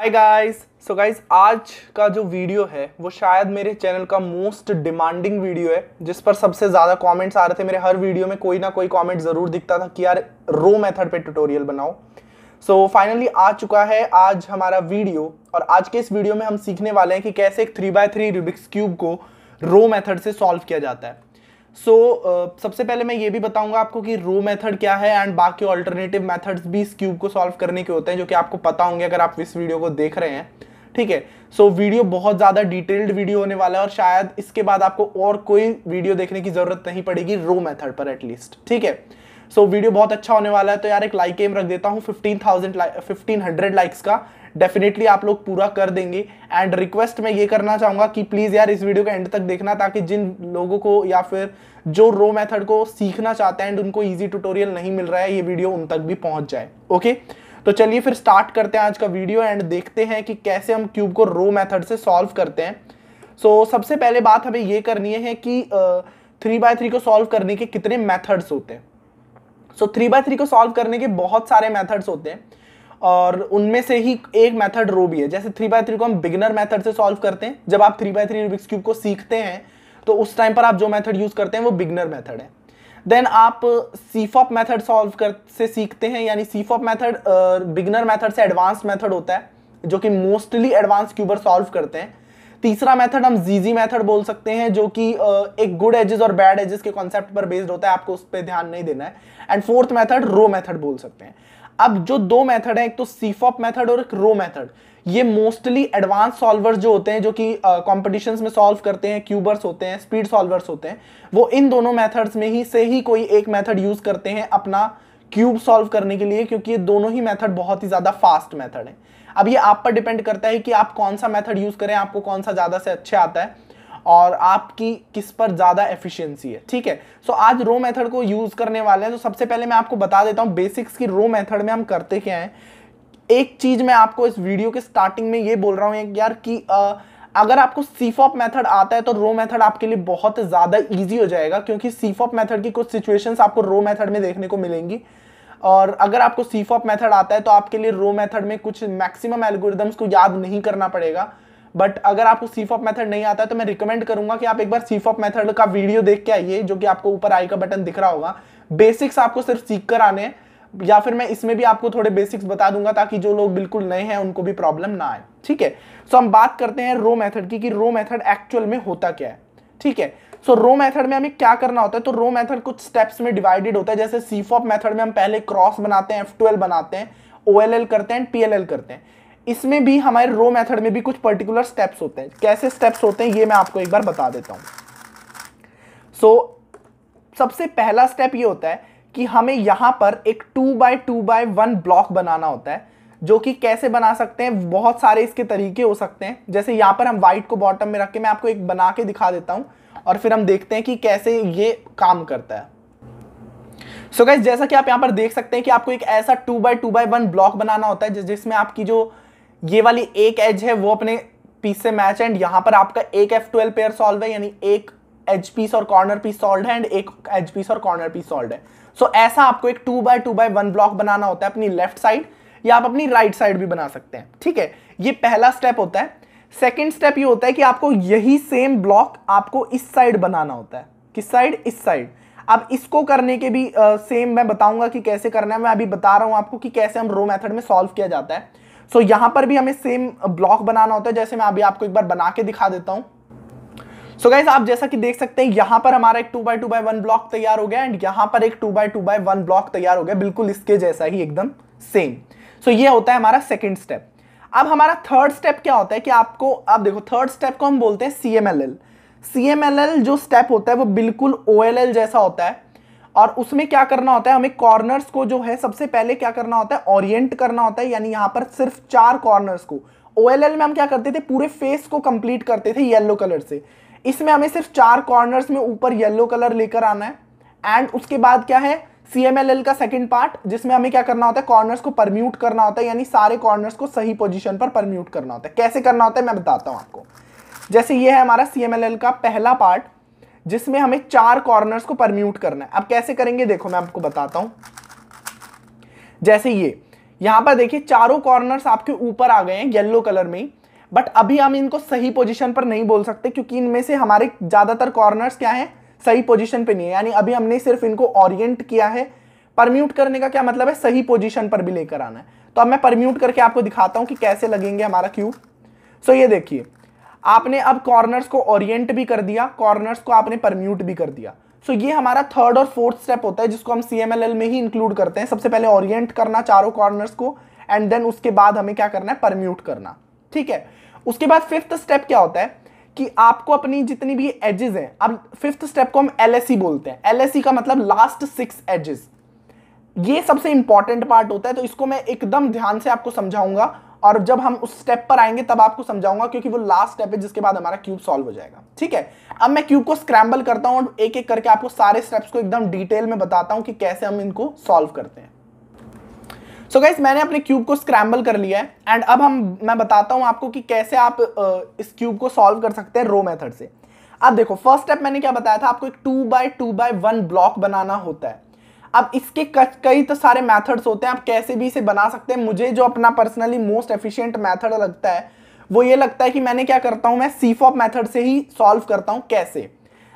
Hi guys so guys आज का जो वीडियो है वो शायद मेरे चैनल का मोस्ट डिमांडिंग वीडियो है जिस पर सबसे ज़्यादा कमेंट्स आ रहे थे मेरे हर वीडियो में कोई ना कोई कमेंट ज़रूर दिखता था कि यार रो मेथड पे ट्यूटोरियल बनाओ सो so, फाइनली आ चुका है आज हमारा वीडियो और आज के इस वीडियो में हम सीखने वाले हैं कि कैसे एक three by three Rubik's cube को रो मैथड से सॉल्व किया जाता है सो so, uh, सबसे पहले मैं ये भी बताऊंगा आपको कि रो मेथड क्या है एंड बाकी ऑल्टरनेटिव मेथड्स भी इस क्यूब को सॉल्व करने के होते हैं जो कि आपको पता होंगे अगर आप इस वीडियो को देख रहे हैं ठीक है सो वीडियो बहुत ज़्यादा डिटेल्ड वीडियो होने वाला है और शायद इसके बाद आपको और कोई वीडियो देखने की ज़रूरत नहीं पड़ेगी रो मेथड पर एटलीस्ट ठीक है सो so, वीडियो बहुत अच्छा होने वाला है तो यार एक लाइक एम रख देता हूँ fifteen thousand like fifteen hundred likes का डेफिनेटली आप लोग पूरा कर देंगे एंड रिक्वेस्ट मैं ये करना चाहूँगा कि प्लीज़ यार इस वीडियो को एंड तक देखना ताकि जिन लोगों को या फिर जो रो मेथड को सीखना चाहते हैं एंड उनको ईजी ट्यूटोरियल नहीं मिल रहा है ये वीडियो उन तक भी पहुँच जाए ओके तो चलिए फिर स्टार्ट करते हैं आज का वीडियो एंड देखते हैं कि कैसे हम क्यूब को रो मेथड से सॉल्व करते हैं सो so, सबसे पहले बात हमें ये करनी है कि थ्री बाय थ्री को सॉल्व करने के कितने मेथड्स होते हैं सो थ्री बाय थ्री को सॉल्व करने के बहुत सारे मेथड्स होते हैं और उनमें से ही एक मेथड रो भी है जैसे थ्री बाय थ्री को हम बिगनर मेथड से सॉल्व करते हैं जब आप three by three Rubik's cube को सीखते हैं तो उस टाइम पर आप जो मेथड यूज़ करते हैं वो बिगनर मेथड है देन आप सीफॉप मेथड सॉल्व कर से सीखते हैं यानी सीफॉप मेथड बिगनर मेथड से एडवांस मेथड होता है जो कि मोस्टली एडवांस क्यूबर सॉल्व करते हैं तीसरा मेथड हम जीजी मेथड बोल सकते हैं जो कि uh, एक गुड एजेस और बैड एजेस के कॉन्सेप्ट पर बेस्ड होता है आपको उस पर ध्यान नहीं देना है एंड फोर्थ मेथड रो मेथड बोल सकते हैं अब जो दो मेथड है एक तो सीफॉप मेथड और एक रो मेथड ये मोस्टली एडवांस सॉल्वर्स जो होते हैं जो कि कॉम्पिटिशन uh, में सॉल्व करते हैं क्यूबर्स होते हैं स्पीड सॉल्वर्स होते हैं वो इन दोनों मेथड्स में ही से ही कोई एक मेथड यूज करते हैं अपना क्यूब सॉल्व करने के लिए क्योंकि ये दोनों ही मेथड बहुत ही ज़्यादा फास्ट मेथड है अब ये आप पर डिपेंड करता है कि आप कौन सा मेथड यूज़ करें आपको कौन सा ज़्यादा से अच्छा आता है और आपकी किस पर ज़्यादा एफिशिएंसी है ठीक है सो so, आज रो मेथड को यूज़ करने वाले हैं तो सबसे पहले मैं आपको बता देता हूँ बेसिक्स की रो मेथड में हम करते क्या हैं एक चीज़ मैं आपको इस वीडियो के स्टार्टिंग में ये बोल रहा हूँ यार कि आ, अगर आपको सीफॉप मेथड आता है तो रो मेथड आपके लिए बहुत ज़्यादा ईजी हो जाएगा क्योंकि सीफॉप मेथड की कुछ सिचुएशंस आपको रो मेथड में देखने को मिलेंगी और अगर आपको सीफॉप मेथड आता है तो आपके लिए रो मेथड में कुछ मैक्सिमम एल्गोरिदम्स को याद नहीं करना पड़ेगा बट अगर आपको सीफ ऑफ मेथड नहीं आता है तो मैं रिकमेंड करूंगा कि आप एक बार सीफ ऑफ मैथड का वीडियो देख के आइए जो कि आपको ऊपर आई का बटन दिख रहा होगा बेसिक्स आपको सिर्फ सीख कर आने या फिर मैं इसमें भी आपको थोड़े बेसिक्स बता दूंगा ताकि जो लोग बिल्कुल नए हैं उनको भी प्रॉब्लम ना आए ठीक है सो हम बात करते हैं रो मेथड की कि रो मेथड एक्चुअल में होता क्या है ठीक है सो रो मेथड में हमें क्या करना होता है तो रो मेथड कुछ स्टेप्स में डिवाइडेड होता है जैसे सीफॉप मेथड में हम पहले क्रॉस बनाते हैं एफ बनाते हैं ओ करते हैं पी करते हैं इसमें भी हमारे रो मेथड में भी कुछ पर्टिकुलर स्टेप्स होते हैं कैसे स्टेप्स होते हैं ये मैं आपको एक बार बता देता हूं सो so, सबसे पहला स्टेप ये होता है कि हमें यहां पर एक two by two by one block बनाना होता है जो कि कैसे बना सकते हैं बहुत सारे इसके तरीके हो सकते हैं जैसे यहां पर हम व्हाइट को बॉटम में रख के मैं आपको एक बना के दिखा देता हूं और फिर हम देखते हैं कि कैसे ये काम करता है सो so गैस जैसा कि आप यहां पर देख सकते हैं कि आपको एक ऐसा two by two by one block बनाना होता है जिसमें आपकी जो ये वाली एक एज है वो अपने पीस से मैच एंड यहां पर आपका एक एफ ट्वेल्व पेयर सॉल्व है यानी एक एज पीस और कॉर्नर पीस सॉल्व है एंड एक एज पीस और कॉर्नर पीस सॉल्व है सो so, ऐसा आपको एक two by two by one block बनाना होता है अपनी लेफ्ट साइड या आप अपनी राइट right साइड भी बना सकते हैं ठीक है ये पहला स्टेप होता है सेकेंड स्टेप ये होता है कि आपको यही सेम ब्लॉक आपको इस साइड बनाना होता है किस साइड इस साइड अब इसको करने के भी सेम uh, मैं बताऊंगा कि कैसे करना है मैं अभी बता रहा हूं आपको कि कैसे हम रो मेथड में सॉल्व किया जाता है सो so, यहां पर भी हमें सेम ब्लॉक बनाना होता है जैसे मैं अभी आपको एक बार बना के दिखा देता हूं सो so गाइज आप जैसा कि देख सकते हैं यहां पर हमारा एक two by two by one block तैयार हो गया एंड यहां पर एक two by two by one block तैयार हो गया बिल्कुल इसके जैसा ही एकदम सेम सो so, ये होता है हमारा सेकेंड स्टेप अब हमारा थर्ड स्टेप क्या होता है कि आपको आप देखो थर्ड स्टेप को हम बोलते हैं C M C M L L जो स्टेप होता है वो बिल्कुल ओ एल एल जैसा होता है और उसमें क्या करना होता है हमें कॉर्नर्स को जो है सबसे पहले क्या करना होता है ओरिएंट करना होता है यानी यहाँ पर सिर्फ चार कॉर्नर्स को ओ में हम क्या करते थे पूरे फेस को कंप्लीट करते थे येल्लो कलर से इसमें हमें सिर्फ चार कॉर्नर्स में ऊपर येल्लो कलर लेकर आना है एंड उसके बाद क्या है सी का सेकेंड पार्ट जिसमें हमें क्या करना होता है कॉर्नर्स को परम्यूट करना होता है यानी सारे कॉर्नर्स को सही पोजीशन पर परम्यूट करना होता है कैसे करना होता है मैं बताता हूँ आपको जैसे ये है हमारा सी का पहला पार्ट जिसमें हमें चार कॉर्नर्स को परम्यूट करना है अब कैसे करेंगे देखो मैं आपको बताता हूं जैसे ये यहां पर देखिए चारों कॉर्नर्स आपके ऊपर आ गए हैं येल्लो कलर में बट अभी हम इनको सही पोजीशन पर नहीं बोल सकते क्योंकि इनमें से हमारे ज़्यादातर कॉर्नर्स क्या हैं सही पोजीशन पे नहीं है यानी अभी हमने सिर्फ इनको ओरिएंट किया है परम्यूट करने का क्या मतलब है सही पोजीशन पर भी लेकर आना है तो अब मैं परम्यूट करके आपको दिखाता हूं कि कैसे लगेंगे हमारा क्यूब सो ये देखिए आपने अब कॉर्नर्स को ओरिएंट भी कर दिया कॉर्नर्स को आपने परम्यूट भी कर दिया सो so, ये हमारा थर्ड और फोर्थ स्टेप होता है जिसको हम सी में ही इंक्लूड करते हैं सबसे पहले ओरिएंट करना चारों कॉर्नर्स को एंड देन उसके बाद हमें क्या करना है परम्यूट करना ठीक है उसके बाद फिफ्थ स्टेप क्या होता है कि आपको अपनी जितनी भी एजेस हैं अब फिफ्थ स्टेप को हम एल e बोलते हैं एल e का मतलब लास्ट सिक्स एजेस ये सबसे इंपॉर्टेंट पार्ट होता है तो इसको मैं एकदम ध्यान से आपको समझाऊंगा और जब हम उस स्टेप पर आएंगे तब आपको समझाऊंगा क्योंकि वो लास्ट स्टेप है जिसके बाद हमारा क्यूब सॉल्व हो जाएगा ठीक है अब मैं क्यूब को स्क्रैम्बल करता हूं और एक एक करके आपको सारे स्टेप्स को एकदम डिटेल में बताता हूं कि कैसे हम इनको सॉल्व करते हैं सो so गाइज मैंने अपने क्यूब को स्क्रैम्बल कर लिया है एंड अब हम मैं बताता हूं आपको कि कैसे आप इस क्यूब को सॉल्व कर सकते हैं रो मेथड से अब देखो फर्स्ट स्टेप मैंने क्या बताया था आपको एक two by two by one block बनाना होता है अब इसके कई तो सारे मेथड्स होते हैं आप कैसे भी इसे बना सकते हैं मुझे जो अपना पर्सनली मोस्ट एफिशिएंट मेथड लगता है वो ये लगता है कि मैंने क्या करता हूँ मैं सीफॉप मैथड से ही सॉल्व करता हूँ कैसे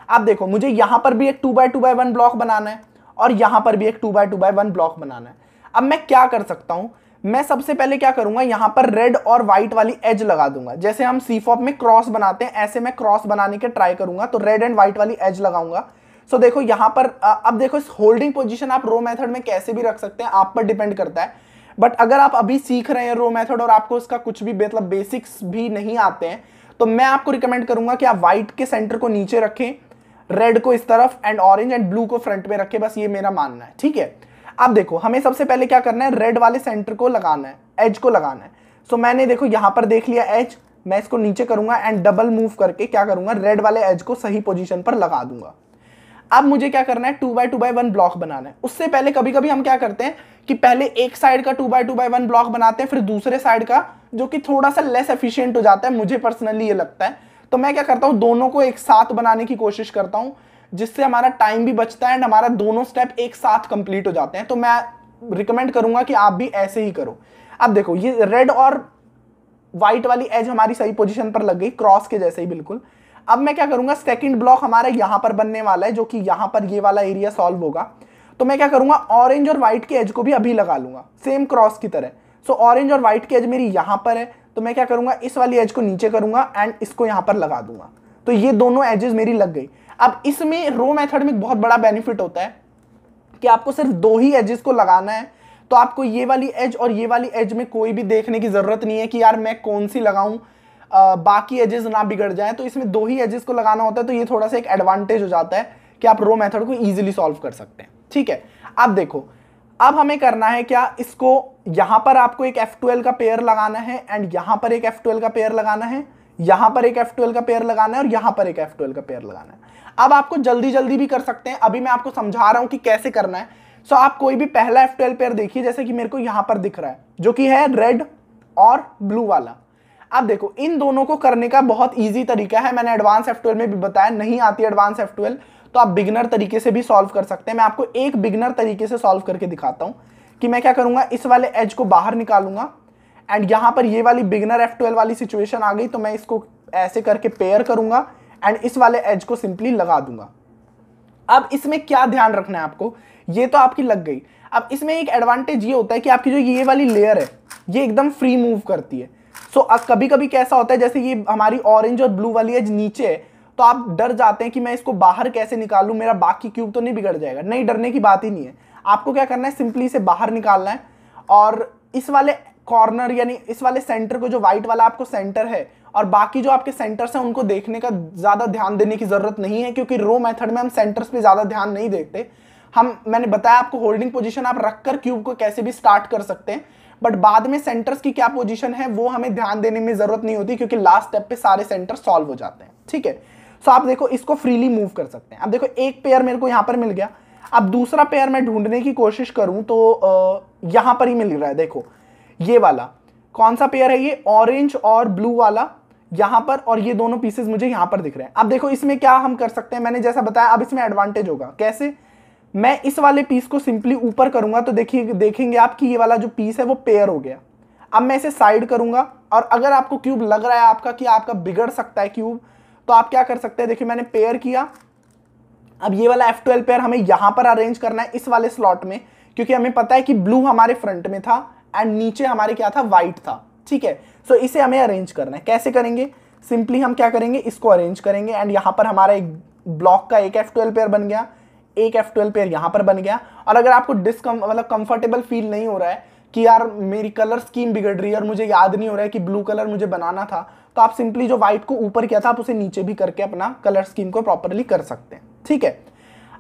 आप देखो मुझे यहाँ पर भी एक two by two by one block बनाना है और यहाँ पर भी एक two by two by one block बनाना है अब मैं क्या कर सकता हूँ मैं सबसे पहले क्या करूंगा यहाँ पर रेड और व्हाइट वाली एज लगा दूंगा जैसे हम सीफॉप में क्रॉस बनाते हैं ऐसे मैं क्रॉस बनाने के ट्राई करूंगा तो रेड एंड व्हाइट वाली एज लगाऊंगा सो so, देखो यहां पर अब देखो इस होल्डिंग पोजिशन आप रो मेथड में कैसे भी रख सकते हैं आप पर डिपेंड करता है बट अगर आप अभी सीख रहे हैं रो मेथड और आपको उसका कुछ भी मतलब बेसिक्स भी नहीं आते हैं तो मैं आपको रिकमेंड करूंगा कि आप व्हाइट के सेंटर को नीचे रखें रेड को इस तरफ एंड ऑरेंज एंड ब्लू को फ्रंट में रखें बस ये मेरा मानना है ठीक है अब देखो हमें सबसे पहले क्या करना है रेड वाले सेंटर को लगाना है एज को लगाना है सो so, मैंने देखो यहां पर देख लिया एज मैं इसको नीचे करूंगा एंड डबल मूव करके क्या करूंगा रेड वाले एज को सही पोजीशन पर लगा दूंगा अब मुझे क्या करना है two by two by one block बनाना है उससे पहले कभी कभी हम क्या करते हैं कि पहले एक साइड का two by two by one block बनाते हैं फिर दूसरे साइड का जो कि थोड़ा सा लेस एफिशिएंट हो जाता है मुझे पर्सनली ये लगता है तो मैं क्या करता हूँ दोनों को एक साथ बनाने की कोशिश करता हूँ जिससे हमारा टाइम भी बचता है एंड हमारा दोनों स्टेप एक साथ कंप्लीट हो जाते हैं तो मैं रिकमेंड करूंगा कि आप भी ऐसे ही करो अब देखो ये रेड और व्हाइट वाली एज हमारी सही पोजिशन पर लग गई क्रॉस के जैसे ही बिल्कुल अब मैं क्या करूंगा सेकंड ब्लॉक हमारा यहां पर बनने वाला है जो कि यहां पर ये वाला एरिया सॉल्व होगा तो मैं क्या करूंगा ऑरेंज और व्हाइट के एज को भी अभी लगा लूंगा सेम क्रॉस की तरह सो ऑरेंज और व्हाइट की एज मेरी यहां पर है तो मैं क्या करूंगा इस वाली एज को नीचे करूंगा एंड इसको यहां पर लगा दूंगा तो ये दोनों एजेस मेरी लग गई अब इसमें रो मेथड में बहुत बड़ा बेनिफिट होता है कि आपको सिर्फ दो ही एजेस को लगाना है तो आपको ये वाली एज और ये वाली एज में कोई भी देखने की ज़रूरत नहीं है कि यार मैं कौन सी लगाऊं बाकी एजेस ना बिगड़ जाए तो इसमें दो ही एजेस को लगाना होता है तो ये थोड़ा सा एक एडवांटेज हो जाता है कि आप रो मेथड को ईजिली सॉल्व कर सकते हैं ठीक है अब देखो अब हमें करना है क्या इसको यहां पर आपको एक F12 का पेयर लगाना है एंड यहां पर एक F12 का पेयर लगाना है यहां पर एक F12 का पेयर लगाना है और यहां पर एक F12 का पेयर लगाना है अब आपको जल्दी जल्दी भी कर सकते हैं अभी मैं आपको समझा रहा हूं कि कैसे करना है सो आप कोई भी पहला F12 पेयर देखिए जैसे कि मेरे को यहां पर दिख रहा है जो कि है रेड और ब्लू वाला अब देखो इन दोनों को करने का बहुत ईजी तरीका है मैंने एडवांस एफ में भी बताया नहीं आती एडवांस एफ तो आप बिगनर तरीके से भी सॉल्व कर सकते हैं मैं आपको एक बिगनर तरीके से सॉल्व करके दिखाता हूँ कि मैं क्या करूँगा इस वाले एज को बाहर निकालूंगा एंड यहाँ पर ये वाली बिगनर एफ वाली सिचुएशन आ गई तो मैं इसको ऐसे करके पेयर करूंगा एंड इस वाले एज को सिंपली लगा दूंगा अब इसमें क्या ध्यान रखना है आपको ये तो आपकी लग गई अब इसमें एक एडवांटेज ये होता है कि आपकी जो ये वाली लेयर है ये एकदम फ्री मूव करती है सो so, कभी कभी कैसा होता है जैसे ये हमारी ऑरेंज और ब्लू वाली एज नीचे है तो आप डर जाते हैं कि मैं इसको बाहर कैसे निकालूं मेरा बाकी क्यूब तो नहीं बिगड़ जाएगा नहीं डरने की बात ही नहीं है आपको क्या करना है सिंपली इसे बाहर निकालना है और इस वाले कॉर्नर यानी इस वाले सेंटर को जो वाइट वाला आपको सेंटर है और बाकी जो आपके सेंटर्स हैं उनको देखने का ज़्यादा ध्यान देने की ज़रूरत नहीं है क्योंकि रो मेथड में हम सेंटर्स पे ज़्यादा ध्यान नहीं देखते हम मैंने बताया आपको होल्डिंग पोजीशन आप रख कर क्यूब को कैसे भी स्टार्ट कर सकते हैं बट बाद में सेंटर्स की क्या पोजीशन है वो हमें ध्यान देने में जरूरत नहीं होती क्योंकि लास्ट स्टेप पे सारे सेंटर सॉल्व हो जाते हैं ठीक है सो आप देखो इसको फ्रीली मूव कर सकते हैं अब देखो एक पेयर मेरे को यहां पर मिल गया अब दूसरा पेयर मैं ढूंढने की कोशिश करूं तो यहां पर ही मिल रहा है देखो ये वाला कौन सा पेयर है ये ऑरेंज और ब्लू वाला यहां पर और ये दोनों पीसेज मुझे यहां पर दिख रहे हैं अब देखो इसमें क्या हम कर सकते हैं मैंने जैसा बताया अब इसमें एडवांटेज होगा कैसे मैं इस वाले पीस को सिंपली ऊपर करूंगा तो देखिए देखेंगे आप कि ये वाला जो पीस है वो पेयर हो गया अब मैं इसे साइड करूंगा और अगर आपको क्यूब लग रहा है आपका कि आपका बिगड़ सकता है क्यूब तो आप क्या कर सकते हैं देखिए मैंने पेयर किया अब ये वाला एफ ट्वेल्व पेयर हमें यहां पर अरेंज करना है इस वाले स्लॉट में क्योंकि हमें पता है कि ब्लू हमारे फ्रंट में था एंड नीचे हमारे क्या था व्हाइट था ठीक है सो इसे हमें अरेंज करना है कैसे करेंगे सिंपली हम क्या करेंगे इसको अरेंज करेंगे एंड यहां पर हमारा एक ब्लॉक का एक एफ ट्वेल्व पेयर बन गया एक एफ ट्वेल्व पेयर यहाँ पर बन गया और अगर आपको डिसकम मतलब कंफर्टेबल फील नहीं हो रहा है कि यार मेरी कलर स्कीम बिगड़ रही है और मुझे याद नहीं हो रहा है कि ब्लू कलर मुझे बनाना था तो आप सिंपली जो व्हाइट को ऊपर किया था आप उसे नीचे भी करके अपना कलर स्कीम को प्रॉपरली कर सकते हैं ठीक है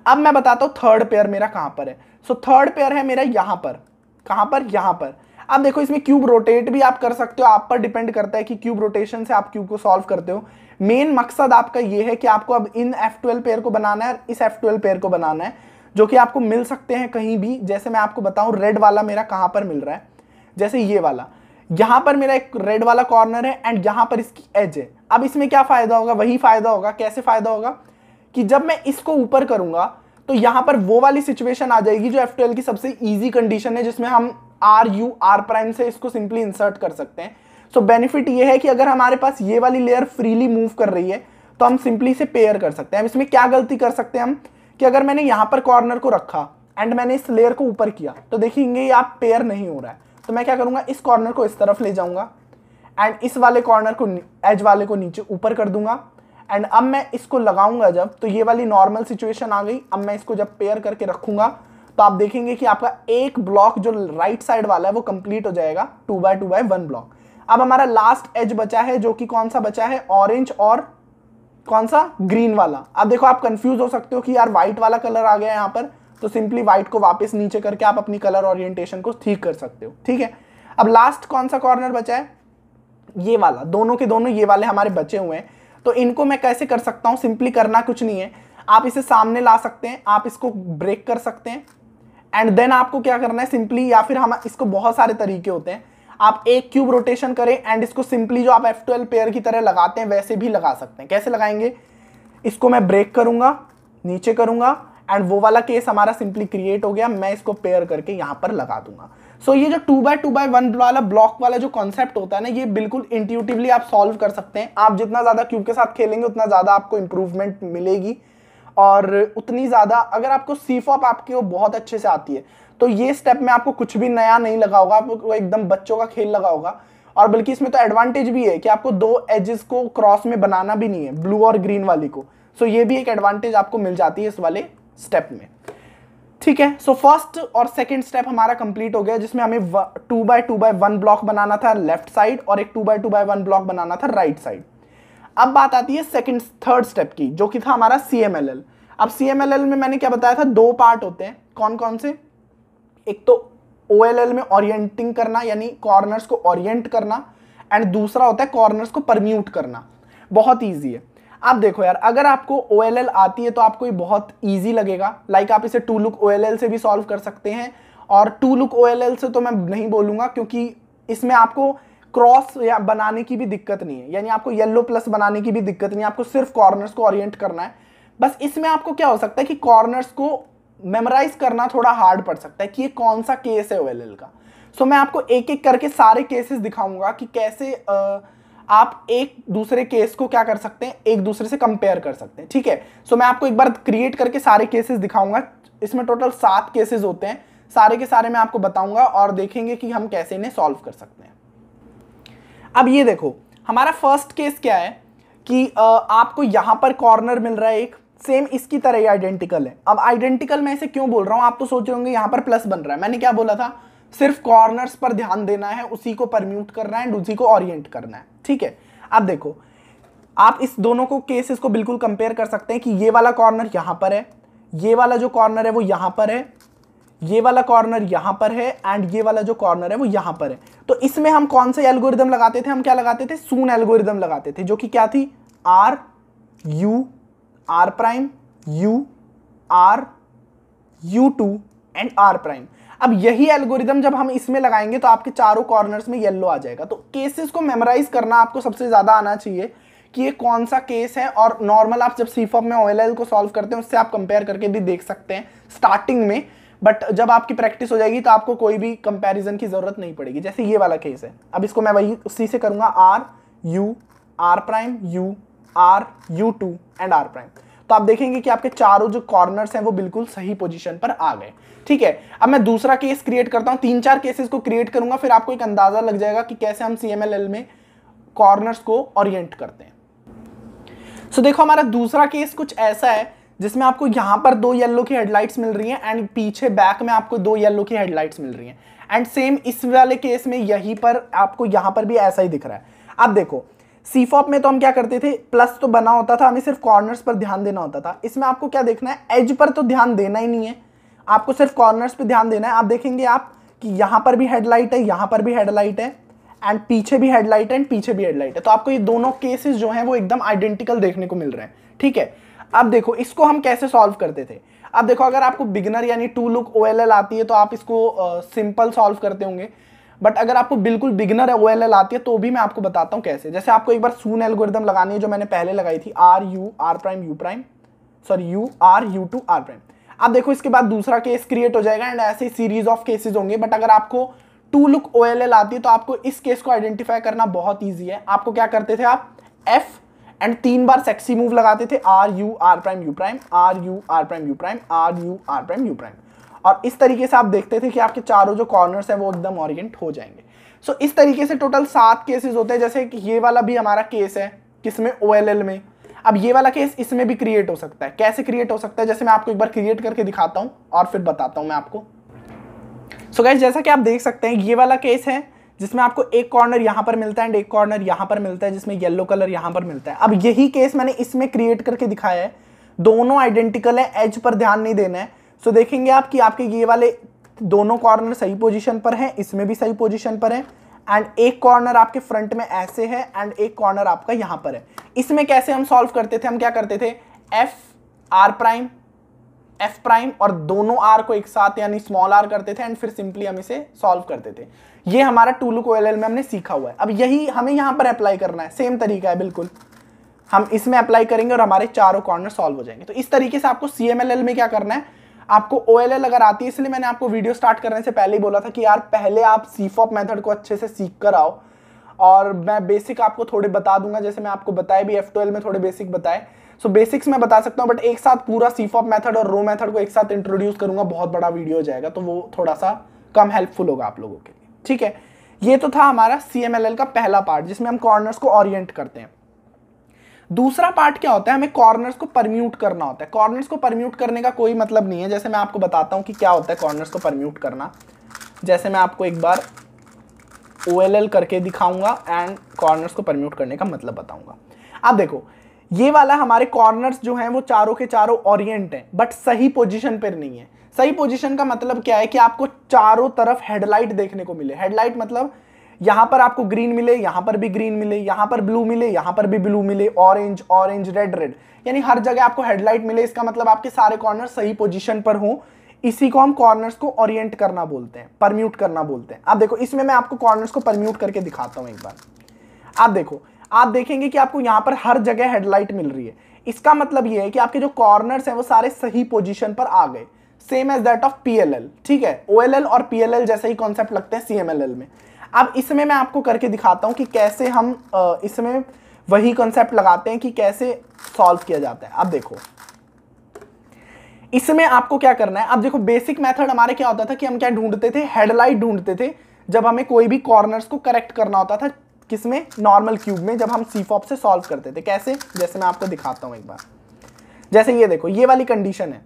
अब मैं बताता हूँ थर्ड पेयर मेरा कहाँ पर है सो थर्ड पेयर है मेरा यहाँ पर कहाँ पर यहाँ पर अब देखो इसमें क्यूब रोटेट भी आप कर सकते हो आप पर डिपेंड करता है कि क्यूब रोटेशन से आप क्यूब को सॉल्व करते हो मेन मकसद आपका ये है कि आपको अब इन एफ ट्वेल्व पेयर को बनाना है और इस एफ ट्वेल्व पेयर को बनाना है जो कि आपको मिल सकते हैं कहीं भी जैसे मैं आपको बताऊं रेड वाला मेरा कहां पर मिल रहा है जैसे ये वाला यहां पर मेरा एक रेड वाला कॉर्नर है एंड यहां पर इसकी एज है अब इसमें क्या फ़ायदा होगा वही फ़ायदा होगा कैसे फ़ायदा होगा कि जब मैं इसको ऊपर करूंगा तो यहां पर वो वाली सिचुएशन आ जाएगी जो एफ की सबसे ईजी कंडीशन है जिसमें हम आर यू आर प्राइम से इसको सिंपली इंसर्ट कर सकते हैं सो so बेनिफिट ये है कि अगर हमारे पास ये वाली लेयर फ्रीली मूव कर रही है तो हम सिंपली से पेयर कर सकते हैं इसमें क्या गलती कर सकते हैं हम कि अगर मैंने यहाँ पर कॉर्नर को रखा एंड मैंने इस लेयर को ऊपर किया तो देखेंगे ये आप पेयर नहीं हो रहा है तो मैं क्या करूँगा इस कॉर्नर को इस तरफ ले जाऊँगा एंड इस वाले कॉर्नर को एज वाले को नीचे ऊपर कर दूंगा एंड अब मैं इसको लगाऊंगा जब तो ये वाली नॉर्मल सिचुएशन आ गई अब मैं इसको जब पेयर करके रखूंगा तो आप देखेंगे कि आपका एक ब्लॉक जो राइट साइड वाला है वो कंप्लीट हो जाएगा two by two by one block अब हमारा लास्ट एज बचा है जो कि कौन सा बचा है ऑरेंज और कौन सा ग्रीन वाला अब देखो आप कंफ्यूज हो सकते हो कि यार व्हाइट वाला कलर आ गया यहां पर तो सिंपली व्हाइट को वापस नीचे करके आप अपनी कलर ऑरियंटेशन को ठीक कर सकते हो ठीक है अब लास्ट कौन सा कॉर्नर बचा है ये वाला दोनों के दोनों ये वाले हमारे बचे हुए हैं तो इनको मैं कैसे कर सकता हूं सिंपली करना कुछ नहीं है आप इसे सामने ला सकते हैं आप इसको ब्रेक कर सकते हैं एंड देन आपको क्या करना है सिंपली या फिर हम इसको बहुत सारे तरीके होते हैं आप एक क्यूब रोटेशन करें एंड इसको सिंपली जो आप एफ ट्वेल्व पेयर की तरह लगाते हैं वैसे भी लगा सकते हैं कैसे लगाएंगे इसको मैं ब्रेक करूंगा नीचे करूंगा एंड वो वाला केस हमारा सिंपली क्रिएट हो गया मैं इसको पेयर करके यहाँ पर लगा दूंगा सो so, ये जो two by two by one वाला ब्लॉक वाला जो कॉन्सेप्ट होता है ना ये बिल्कुल इंट्यूटिवली आप सॉल्व कर सकते हैं आप जितना ज़्यादा क्यूब के साथ खेलेंगे उतना ज़्यादा आपको इंप्रूवमेंट मिलेगी और उतनी ज़्यादा अगर आपको सी फॉप आपकी वो बहुत अच्छे से आती है तो ये स्टेप में आपको कुछ भी नया नहीं लगा होगा आपको एकदम बच्चों का खेल लगा होगा और बल्कि इसमें तो एडवांटेज भी है कि आपको दो एजेस को क्रॉस में बनाना भी नहीं है ब्लू और ग्रीन वाली को सो so ये भी एक एडवांटेज आपको मिल जाती है इस वाले स्टेप में ठीक है सो फर्स्ट और सेकेंड स्टेप हमारा कंप्लीट हो गया जिसमें हमें two by two by one block बनाना था लेफ्ट साइड और एक two by two by one block बनाना था राइट right साइड अब बात आती है सेकेंड थर्ड स्टेप की जो कि था हमारा सी अब सी में मैंने क्या बताया था दो पार्ट होते हैं कौन कौन से एक तो ओ में ओरिएंटिंग करना यानी कॉर्नर्स को ओरिएंट करना एंड दूसरा होता है कॉर्नर्स को परम्यूट करना बहुत ईजी है आप देखो यार अगर आपको ओ आती है तो आपको ये बहुत ईजी लगेगा लाइक आप इसे टू लुक ओ से भी सॉल्व कर सकते हैं और टू लुक ओ से तो मैं नहीं बोलूँगा क्योंकि इसमें आपको क्रॉस बनाने की भी दिक्कत नहीं है यानी आपको येलो प्लस बनाने की भी दिक्कत नहीं है आपको सिर्फ कॉर्नर्स को ओरिएंट करना है बस इसमें आपको क्या हो सकता है कि कॉर्नर्स को मेमोराइज करना थोड़ा हार्ड पड़ सकता है कि ये कौन सा केस है ओ का सो so, मैं आपको एक एक करके सारे केसेस दिखाऊंगा कि कैसे आ, आप एक दूसरे केस को क्या कर सकते हैं एक दूसरे से कंपेयर कर सकते हैं ठीक है सो so, मैं आपको एक बार क्रिएट करके सारे केसेस दिखाऊंगा इसमें टोटल सात केसेस होते हैं सारे के सारे मैं आपको बताऊंगा और देखेंगे कि हम कैसे इन्हें सॉल्व कर सकते हैं अब ये देखो हमारा फर्स्ट केस क्या है कि आपको यहाँ पर कॉर्नर मिल रहा है एक सेम इसकी तरह ही आइडेंटिकल है अब आइडेंटिकल मैं इसे क्यों बोल रहा हूँ आप तो सोच रहे होंगे यहाँ पर प्लस बन रहा है मैंने क्या बोला था सिर्फ कॉर्नर्स पर ध्यान देना है उसी को परम्यूट करना है एंड उसी को ऑरियंट करना है ठीक है अब देखो आप इस दोनों को केसेस को बिल्कुल कंपेयर कर सकते हैं कि ये वाला कॉर्नर यहाँ पर है ये वाला जो कॉर्नर है वो यहाँ पर है ये वाला कॉर्नर यहां पर है एंड ये वाला जो कॉर्नर है वो यहां पर है तो इसमें हम कौन से एल्गोरिदम लगाते थे हम क्या लगाते थे सून एल्गोरिदम लगाते थे जो कि क्या थी R U R prime U R U two and R prime अब यही एल्गोरिदम जब हम इसमें लगाएंगे तो आपके चारों कॉर्नर्स में येलो आ जाएगा तो केसेस को मेमोराइज करना आपको सबसे ज़्यादा आना चाहिए कि ये कौन सा केस है और नॉर्मल आप जब सीफॉप में ऑयल में ओएलएल को सॉल्व करते हैं उससे आप कंपेयर करके भी देख सकते हैं स्टार्टिंग में बट जब आपकी प्रैक्टिस हो जाएगी तो आपको कोई भी कंपैरिजन की ज़रूरत नहीं पड़ेगी जैसे ये वाला केस है अब इसको मैं वही उसी से करूंगा R U R prime U R U two and R prime तो आप देखेंगे कि आपके चारों जो कॉर्नर्स हैं वो बिल्कुल सही पोजीशन पर आ गए ठीक है अब मैं दूसरा केस क्रिएट करता हूँ तीन चार केसेस को क्रिएट करूंगा फिर आपको एक अंदाज़ा लग जाएगा कि कैसे हम सी में कॉर्नर्स को ओरिएंट करते हैं सो so, देखो हमारा दूसरा केस कुछ ऐसा है जिसमें आपको यहाँ पर दो येलो की हेडलाइट्स मिल रही हैं एंड पीछे बैक में आपको दो येलो की हेडलाइट्स मिल रही हैं एंड सेम इस वाले केस में यहीं पर आपको यहाँ पर भी ऐसा ही दिख रहा है अब देखो सीफॉप में तो हम क्या करते थे प्लस तो बना होता था हमें सिर्फ कॉर्नर्स पर ध्यान देना होता था इसमें आपको क्या देखना है एज पर तो ध्यान देना ही नहीं है आपको सिर्फ कॉर्नर्स पर ध्यान देना है आप देखेंगे आप कि यहाँ पर भी हेडलाइट है यहाँ पर भी हेडलाइट है एंड पीछे भी हेडलाइट है एंड पीछे भी हेडलाइट है तो आपको ये दोनों केसेस जो हैं वो एकदम आइडेंटिकल देखने को मिल रहे हैं ठीक है अब देखो इसको हम कैसे सॉल्व करते थे अब देखो अगर आपको बिगनर यानी टू लुक ओ आती है तो आप इसको सिंपल uh, सॉल्व करते होंगे बट अगर आपको बिल्कुल बिगनर ओ एल आती है तो भी मैं आपको बताता हूँ कैसे जैसे आपको एक बार सून एलगोरिदम लगानी है जो मैंने पहले लगाई थी R U R prime U prime sorry U R U two R prime अब देखो इसके बाद दूसरा केस क्रिएट हो जाएगा एंड ऐसे सीरीज ऑफ केसेज होंगे बट अगर आपको टू लुक ओ आती है तो आपको इस केस को आइडेंटिफाई करना बहुत ईजी है आपको क्या करते थे आप एफ एंड तीन बार सेक्सी मूव लगाते थे R U R prime U prime R U R prime U prime R U R prime U prime और इस तरीके से आप देखते थे कि आपके चारों जो कॉर्नर्स हैं वो एकदम ऑरिगेंट हो जाएंगे सो so, इस तरीके से टोटल सात केसेस होते हैं जैसे कि ये वाला भी हमारा केस है किसमें ओ में अब ये वाला केस इसमें भी क्रिएट हो सकता है कैसे क्रिएट हो सकता है जैसे मैं आपको एक बार क्रिएट करके दिखाता हूँ और फिर बताता हूँ मैं आपको सो so गैस जैसा कि आप देख सकते हैं ये वाला केस है जिसमें आपको एक कॉर्नर यहां पर मिलता है एंड एक कॉर्नर यहां पर मिलता है जिसमें येलो कलर यहां पर मिलता है अब यही केस मैंने इसमें क्रिएट करके दिखाया है दोनों आइडेंटिकल है एज पर ध्यान नहीं देना है सो देखेंगे आप कि आपके ये वाले दोनों कॉर्नर सही पोजिशन पर है इसमें भी सही पोजिशन पर है एंड एक कॉर्नर आपके फ्रंट में ऐसे है एंड एक कॉर्नर आपका यहां पर है इसमें कैसे हम सॉल्व करते थे हम क्या करते थे F R prime F prime और दोनों आर को एक साथ यानी स्मॉल आर करते थे एंड फिर सिंपली हम इसे सॉल्व करते थे ये हमारा टू लुक एल में हमने सीखा हुआ है अब यही हमें यहां पर अप्लाई करना है सेम तरीका है बिल्कुल हम इसमें अप्लाई करेंगे और हमारे चारों कॉर्नर सॉल्व हो जाएंगे तो इस तरीके से आपको सीएमएलएल में क्या करना है आपको ओ अगर आती है इसलिए मैंने आपको वीडियो स्टार्ट करने से पहले ही बोला था कि यार पहले आप सीफॉप मेथड को अच्छे से सीख कर आओ और मैं बेसिक आपको थोड़े बता दूंगा जैसे मैं आपको बताया भी एफ में थोड़े बेसिक बताए सो so, बेसिक्स मैं बता सकता हूँ बट एक साथ पूरा सीफॉप मेथड और रो मेथड को एक साथ इंट्रोड्यूस करूंगा बहुत बड़ा वीडियो हो जाएगा तो वो थोड़ा सा कम हेल्पफुल होगा आप लोगों के लिए ठीक है ये तो था हमारा सी का पहला पार्ट जिसमें हम कॉर्नर्स को ऑरियंट करते हैं दूसरा पार्ट क्या होता है हमें कॉर्नर्स को परम्यूट करना होता है कॉर्नर्स को परम्यूट करने का कोई मतलब नहीं है जैसे मैं आपको बताता हूं कि क्या होता है कॉर्नर्स को परम्यूट करना जैसे मैं आपको एक बार ओ करके दिखाऊंगा एंड कॉर्नर्स को परम्यूट करने का मतलब बताऊंगा आप देखो ये वाला हमारे कॉर्नर्स जो हैं वो चारों के चारों ओरिएंट हैं बट सही पोजीशन पर नहीं है सही पोजीशन का मतलब क्या है कि आपको चारों तरफ हेडलाइट देखने को मिले हेडलाइट मतलब यहां पर आपको ग्रीन मिले यहां पर भी ग्रीन मिले यहां पर ब्लू मिले यहां पर भी ब्लू मिले ऑरेंज ऑरेंज रेड रेड यानी हर जगह आपको हेडलाइट मिले इसका मतलब आपके सारे कॉर्नर सही पोजीशन पर हों इसी को हम कॉर्नर्स को ओरिएंट करना बोलते हैं परम्यूट करना बोलते हैं आप देखो इसमें मैं आपको कॉर्नर्स को परम्यूट करके दिखाता हूं एक बार आप देखो आप देखेंगे कि आपको यहां पर हर जगह हेडलाइट मिल रही है इसका मतलब यह है कि आपके जो कॉर्नर है वो सारे सही पोजिशन पर आ गए same as that of PLL ठीक है ओएलएल और पीएलएल जैसे ही कॉन्सेप्ट लगते हैं सीएमएलएल में अब इसमें मैं आपको करके दिखाता हूं कि कैसे हम इसमें वही कॉन्सेप्ट लगाते हैं कि कैसे सॉल्व किया जाता है अब देखो इसमें आपको क्या करना है अब देखो बेसिक मेथड हमारे क्या होता था कि हम क्या ढूंढते थे हेडलाइट ढूंढते थे जब हमें कोई भी कॉर्नर्स को करेक्ट करना होता था किसमें नॉर्मल क्यूब में जब हम सी से सॉल्व करते थे कैसे जैसे मैं आपको दिखाता हूँ एक बार जैसे ये देखो ये वाली कंडीशन है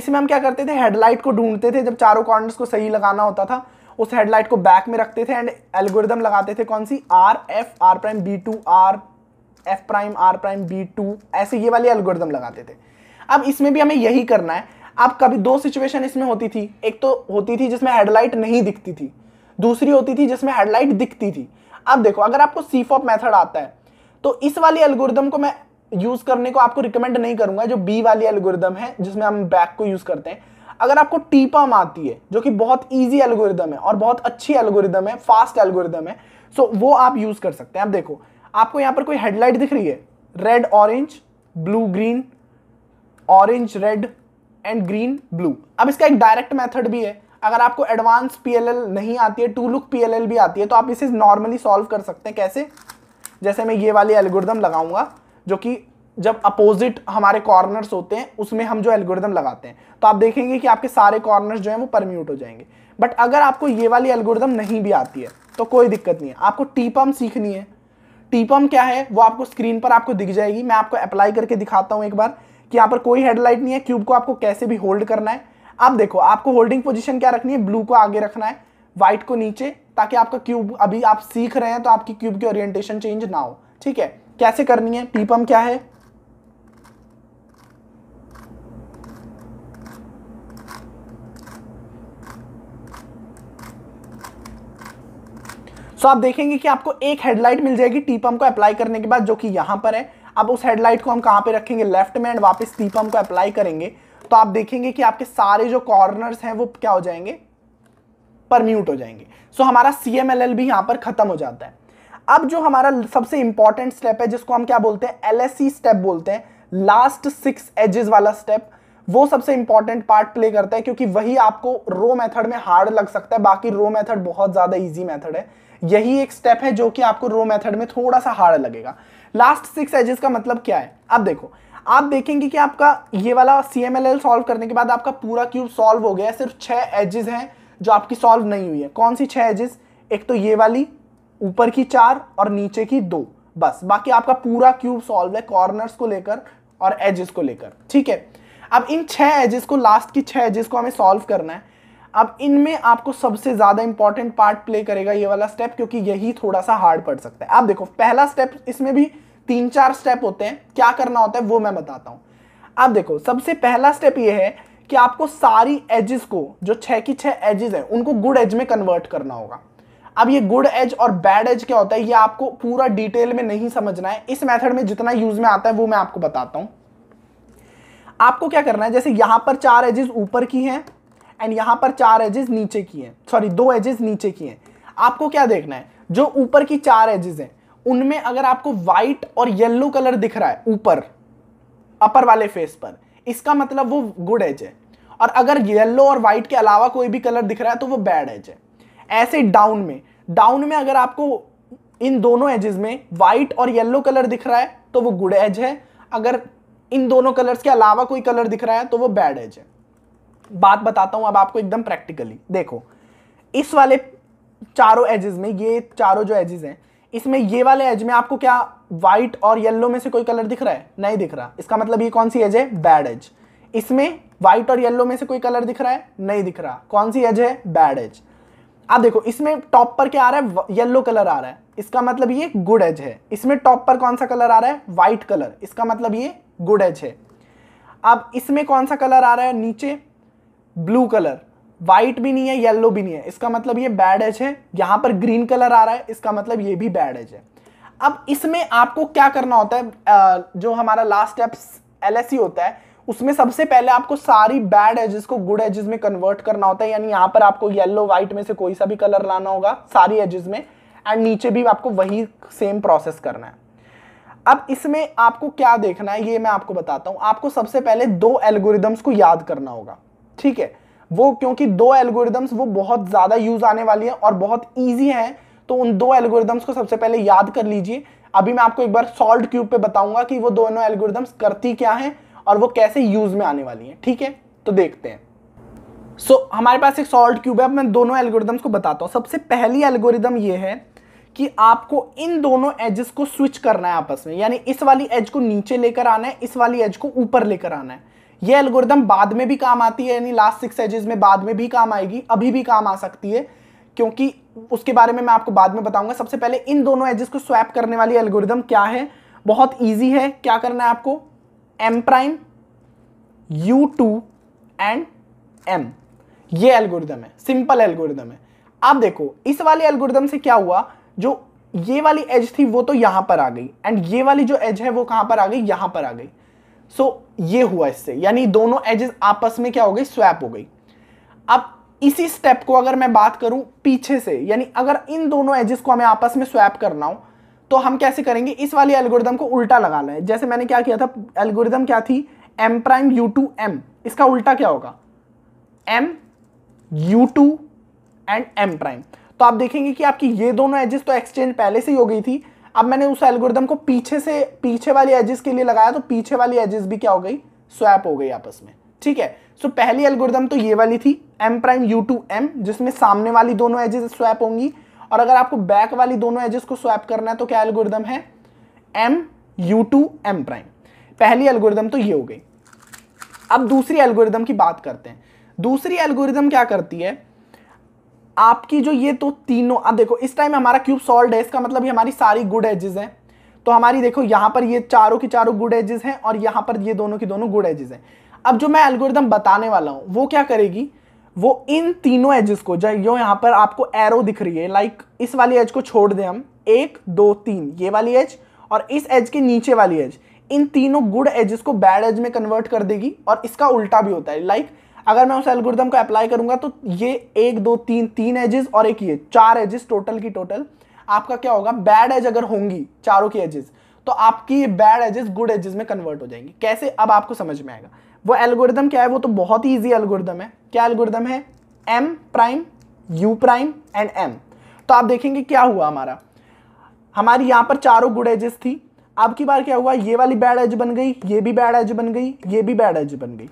इसमें हम क्या करते थे हेडलाइट को ढूंढते थे जब चारों कॉर्नर्स को सही लगाना होता था उस हेडलाइट को बैक में रखते थे एंड एल्गोरिदम लगाते थे कौन सी R F R prime B two R F prime R prime B two ऐसे ये वाली एल्गोरिदम लगाते थे अब इसमें भी हमें यही करना है अब कभी दो सिचुएशन इसमें होती थी एक तो होती थी जिसमें हेडलाइट नहीं दिखती थी दूसरी होती थी जिसमें हेडलाइट दिखती थी अब देखो अगर आपको सीफॉप मेथड आता है तो इस वाली एल्गोरिदम को मैं यूज करने को आपको रिकमेंड नहीं करूंगा जो बी वाली एल्गोरिदम है जिसमें हम बैक को यूज करते हैं अगर आपको टीपम आती है जो कि बहुत इजी एल्गोरिदम है और बहुत अच्छी एल्गोरिदम है फास्ट एल्गोरिदम है सो so वो आप यूज कर सकते हैं अब देखो आपको यहां पर कोई हेडलाइट दिख रही है red orange blue green orange red and green blue अब इसका एक डायरेक्ट मेथड भी है अगर आपको एडवांस पीएलएल नहीं आती है टू लुक पीएलएल भी आती है तो आप इसे नॉर्मली सॉल्व कर सकते हैं कैसे जैसे मैं ये वाली एल्गोरिदम लगाऊंगा जो कि जब अपोजिट हमारे कॉर्नर्स होते हैं उसमें हम जो एल्गोरिदम लगाते हैं तो आप देखेंगे कि आपके सारे कॉर्नर्स जो हैं वो परम्यूट हो जाएंगे बट अगर आपको ये वाली एल्गोरिदम नहीं भी आती है तो कोई दिक्कत नहीं है आपको टीपम सीखनी है टीपम क्या है वो आपको स्क्रीन पर आपको दिख जाएगी मैं आपको अप्लाई करके दिखाता हूँ एक बार कि यहाँ पर कोई हेडलाइट नहीं है क्यूब को आपको कैसे भी होल्ड करना है अब देखो आपको होल्डिंग पोजीशन क्या रखनी है ब्लू को आगे रखना है व्हाइट को नीचे ताकि आपका क्यूब अभी आप सीख रहे हैं तो आपकी क्यूब की ओरिएंटेशन चेंज ना हो ठीक है कैसे करनी है पीपम क्या है सो आप देखेंगे कि आपको एक हेडलाइट मिल जाएगी टीपम को अप्लाई करने के बाद जो कि यहां पर है अब उस हेडलाइट को हम कहां पे रखेंगे लेफ्ट में एंड वापस टीपम को अप्लाई करेंगे तो आप देखेंगे कि आपके सारे जो कॉर्नर्स हैं वो क्या हो जाएंगे परम्यूट हो जाएंगे सो so, हमारा सी एम एल एल भी यहाँ पर खत्म हो जाता है अब जो हमारा सबसे इंपॉर्टेंट स्टेप है जिसको हम क्या बोलते हैं एल स्टेप e बोलते हैं लास्ट सिक्स एजेस वाला स्टेप वो सबसे इंपॉर्टेंट पार्ट प्ले करता है क्योंकि वही आपको रो मेथड में हार्ड लग सकता है बाकी रो मेथड बहुत ज़्यादा इजी मेथड है यही एक स्टेप है जो कि आपको रो मेथड में थोड़ा सा हार्ड लगेगा लास्ट सिक्स एजेस का मतलब क्या है अब देखो आप देखेंगे कि आपका ये वाला C M L L solve करने के बाद आपका पूरा क्यूब सॉल्व हो गया सिर्फ छह एजेस हैं जो आपकी सॉल्व नहीं हुई है कौन सी छह एजेस एक तो ये वाली ऊपर की चार और नीचे की दो बस बाकी आपका पूरा क्यूब सॉल्व है कॉर्नर्स को लेकर और एजेस को लेकर ठीक है अब इन छह एजेस को लास्ट की छह एजेस को हमें सॉल्व करना है अब इनमें आपको सबसे ज़्यादा इंपॉर्टेंट पार्ट प्ले करेगा ये वाला स्टेप क्योंकि यही थोड़ा सा हार्ड पड़ सकता है आप देखो पहला स्टेप इसमें भी तीन चार स्टेप होते हैं क्या करना होता है वो मैं बताता हूँ अब देखो सबसे पहला स्टेप ये है कि आपको सारी एजेस को जो छः की छः एजेस हैं उनको गुड एज में कन्वर्ट करना होगा अब ये गुड एज और बैड एज क्या होता है ये आपको पूरा डिटेल में नहीं समझना है इस मेथड में जितना यूज में आता है वो मैं आपको बताता हूँ आपको क्या करना है जैसे यहाँ पर चार एजेस ऊपर की हैं एंड यहाँ पर चार एजेस नीचे की हैं सॉरी दो एजेस नीचे की हैं आपको क्या देखना है जो ऊपर की चार एजेस हैं उनमें अगर आपको व्हाइट और येलो कलर दिख रहा है ऊपर अपर वाले फेस पर इसका मतलब वो गुड एज है और अगर येलो और व्हाइट के अलावा कोई भी कलर दिख रहा है तो वो बैड एज है ऐसे डाउन में डाउन में अगर आपको इन दोनों एजेस में व्हाइट और येलो कलर दिख रहा है तो वो गुड एज है अगर इन दोनों कलर्स के अलावा कोई कलर दिख रहा है तो वो बैड एज है बात बताता हूं अब आपको एकदम प्रैक्टिकली देखो इस वाले चारों एजेस में ये चारों जो एजेस हैं इसमें ये वाले एज में आपको क्या व्हाइट और येल्लो में से कोई कलर दिख रहा है नहीं दिख रहा इसका मतलब ये कौन सी एज है बैड एज इसमें व्हाइट और येल्लो में से कोई कलर दिख रहा है नहीं दिख रहा कौन सी एज है बैड एज आप देखो इसमें टॉप पर क्या आ रहा है येल्लो कलर आ रहा है इसका मतलब ये गुड एज है इसमें टॉप पर कौन सा कलर आ रहा है व्हाइट कलर इसका मतलब ये गुड एज है अब इसमें कौन सा कलर आ रहा है नीचे ब्लू कलर व्हाइट भी नहीं है येलो भी नहीं है इसका मतलब ये बैड एज है यहाँ पर ग्रीन कलर आ रहा है इसका मतलब ये भी बैड एज है अब इसमें आपको क्या करना होता है जो हमारा लास्ट स्टेप एल होता है उसमें सबसे पहले आपको सारी बैड एजेस को गुड एजेस में कन्वर्ट करना होता है यानी यहां पर आपको येलो व्हाइट में से कोई सा भी कलर लाना होगा सारी एजेस में एंड नीचे भी आपको वही सेम प्रोसेस करना है अब इसमें आपको क्या देखना है ये मैं आपको बताता हूं आपको सबसे पहले दो एल्गोरिदम्स को याद करना होगा ठीक है वो क्योंकि दो एल्गोरिदम्स वो बहुत ज़्यादा यूज़ आने वाली है और बहुत ईजी हैं तो उन दो एल्गोरिदम्स को सबसे पहले याद कर लीजिए अभी मैं आपको एक बार सॉल्ट क्यूब पे बताऊंगा कि वो दोनों एल्गोरिदम्स करती क्या हैं और वो कैसे यूज़ में आने वाली हैं ठीक है तो देखते हैं सो so, हमारे पास एक सॉल्ट क्यूब है अब मैं दोनों एल्गोरिदम्स को बताता हूँ सबसे पहली एल्गोरिदम ये है कि आपको इन दोनों एजेस को स्विच करना है आपस में यानी इस वाली एज को नीचे लेकर आना है इस वाली एज को ऊपर लेकर आना है ये एल्गोरिदम बाद में भी काम आती है यानी लास्ट सिक्स एजेस में बाद में भी काम आएगी अभी भी काम आ सकती है क्योंकि उसके बारे में मैं आपको बाद में बताऊंगा सबसे पहले इन दोनों एजेस को स्वैप करने वाली एल्गोरिदम क्या है बहुत ईजी है क्या करना है आपको M prime U two and M ये एल्गोरिदम है सिंपल एल्गोरिदम है आप देखो इस वाले एल्गोरिदम से क्या हुआ जो ये वाली एज थी वो तो यहां पर आ गई एंड ये वाली जो एज है वो कहां पर आ गई यहां पर आ गई सो so, ये हुआ इससे यानी दोनों एजेस आपस में क्या हो गई स्वैप हो गई अब इसी स्टेप को अगर मैं बात करूं पीछे से यानी अगर इन दोनों एजेस को हमें आपस में स्वैप करना हो तो हम कैसे करेंगे इस वाली एल्गोरिदम को उल्टा लगाना है जैसे मैंने क्या किया था एल्गोरिदम क्या थी M prime U two M इसका उल्टा क्या होगा M U two and M prime तो आप देखेंगे कि आपकी ये दोनों एजेस तो एक्सचेंज पहले से ही हो गई थी अब मैंने उस एल्गोरिदम को पीछे से पीछे वाली एजिस के लिए लगाया तो पीछे वाली एजिस भी क्या हो गई स्वैप हो गई आपस में ठीक है सो so, पहली एल्गोरिदम तो ये वाली थी M prime U two M जिसमें सामने वाली दोनों एजेस स्वैप होंगी और अगर आपको बैक वाली दोनों एजेस को स्वैप करना है तो क्या एल्गोरिदम है M U two M prime पहली एल्गोरिदम तो ये हो गई अब दूसरी एल्गोरिदम की बात करते हैं दूसरी एल्गोरिदम क्या करती है आपकी जो ये तो तीनों अब देखो इस टाइम हमारा क्यूब सॉल्ड है इसका मतलब ये हमारी सारी गुड एजेस हैं तो हमारी देखो यहाँ पर ये चारों की चारों गुड एजेस हैं और यहाँ पर ये दोनों की दोनों गुड एजेस हैं अब जो मैं एल्गोरिदम बताने वाला हूँ वो क्या करेगी वो इन तीनों एजेस को जो यो यहाँ पर आपको एरो दिख रही है लाइक इस वाली एज को छोड़ दें हम एक दो तीन ये वाली एज और इस एज के नीचे वाली एज इन तीनों गुड एजेस को बैड एज में कन्वर्ट कर देगी और इसका उल्टा भी होता है लाइक like, अगर मैं उस एल्गोरिदम को अप्लाई करूंगा तो ये एक दो तीन तीन एजेस और एक ये चार एजेस टोटल की टोटल आपका क्या होगा बैड एज अगर होंगी चारों की एजेस तो आपकी ये बैड एजेस गुड एजेस में कन्वर्ट हो जाएंगी कैसे अब आपको समझ में आएगा वो एल्गोरिदम क्या है वो तो बहुत ही ईजी एल्गोरिदम है क्या एल्गोरिदम है M prime U prime and M तो आप देखेंगे क्या हुआ हमारा हमारी यहाँ पर चारों गुड एजेस थी अब की बार क्या हुआ ये वाली बैड एज बन गई ये भी बैड एज बन गई ये भी बैड एज बन गई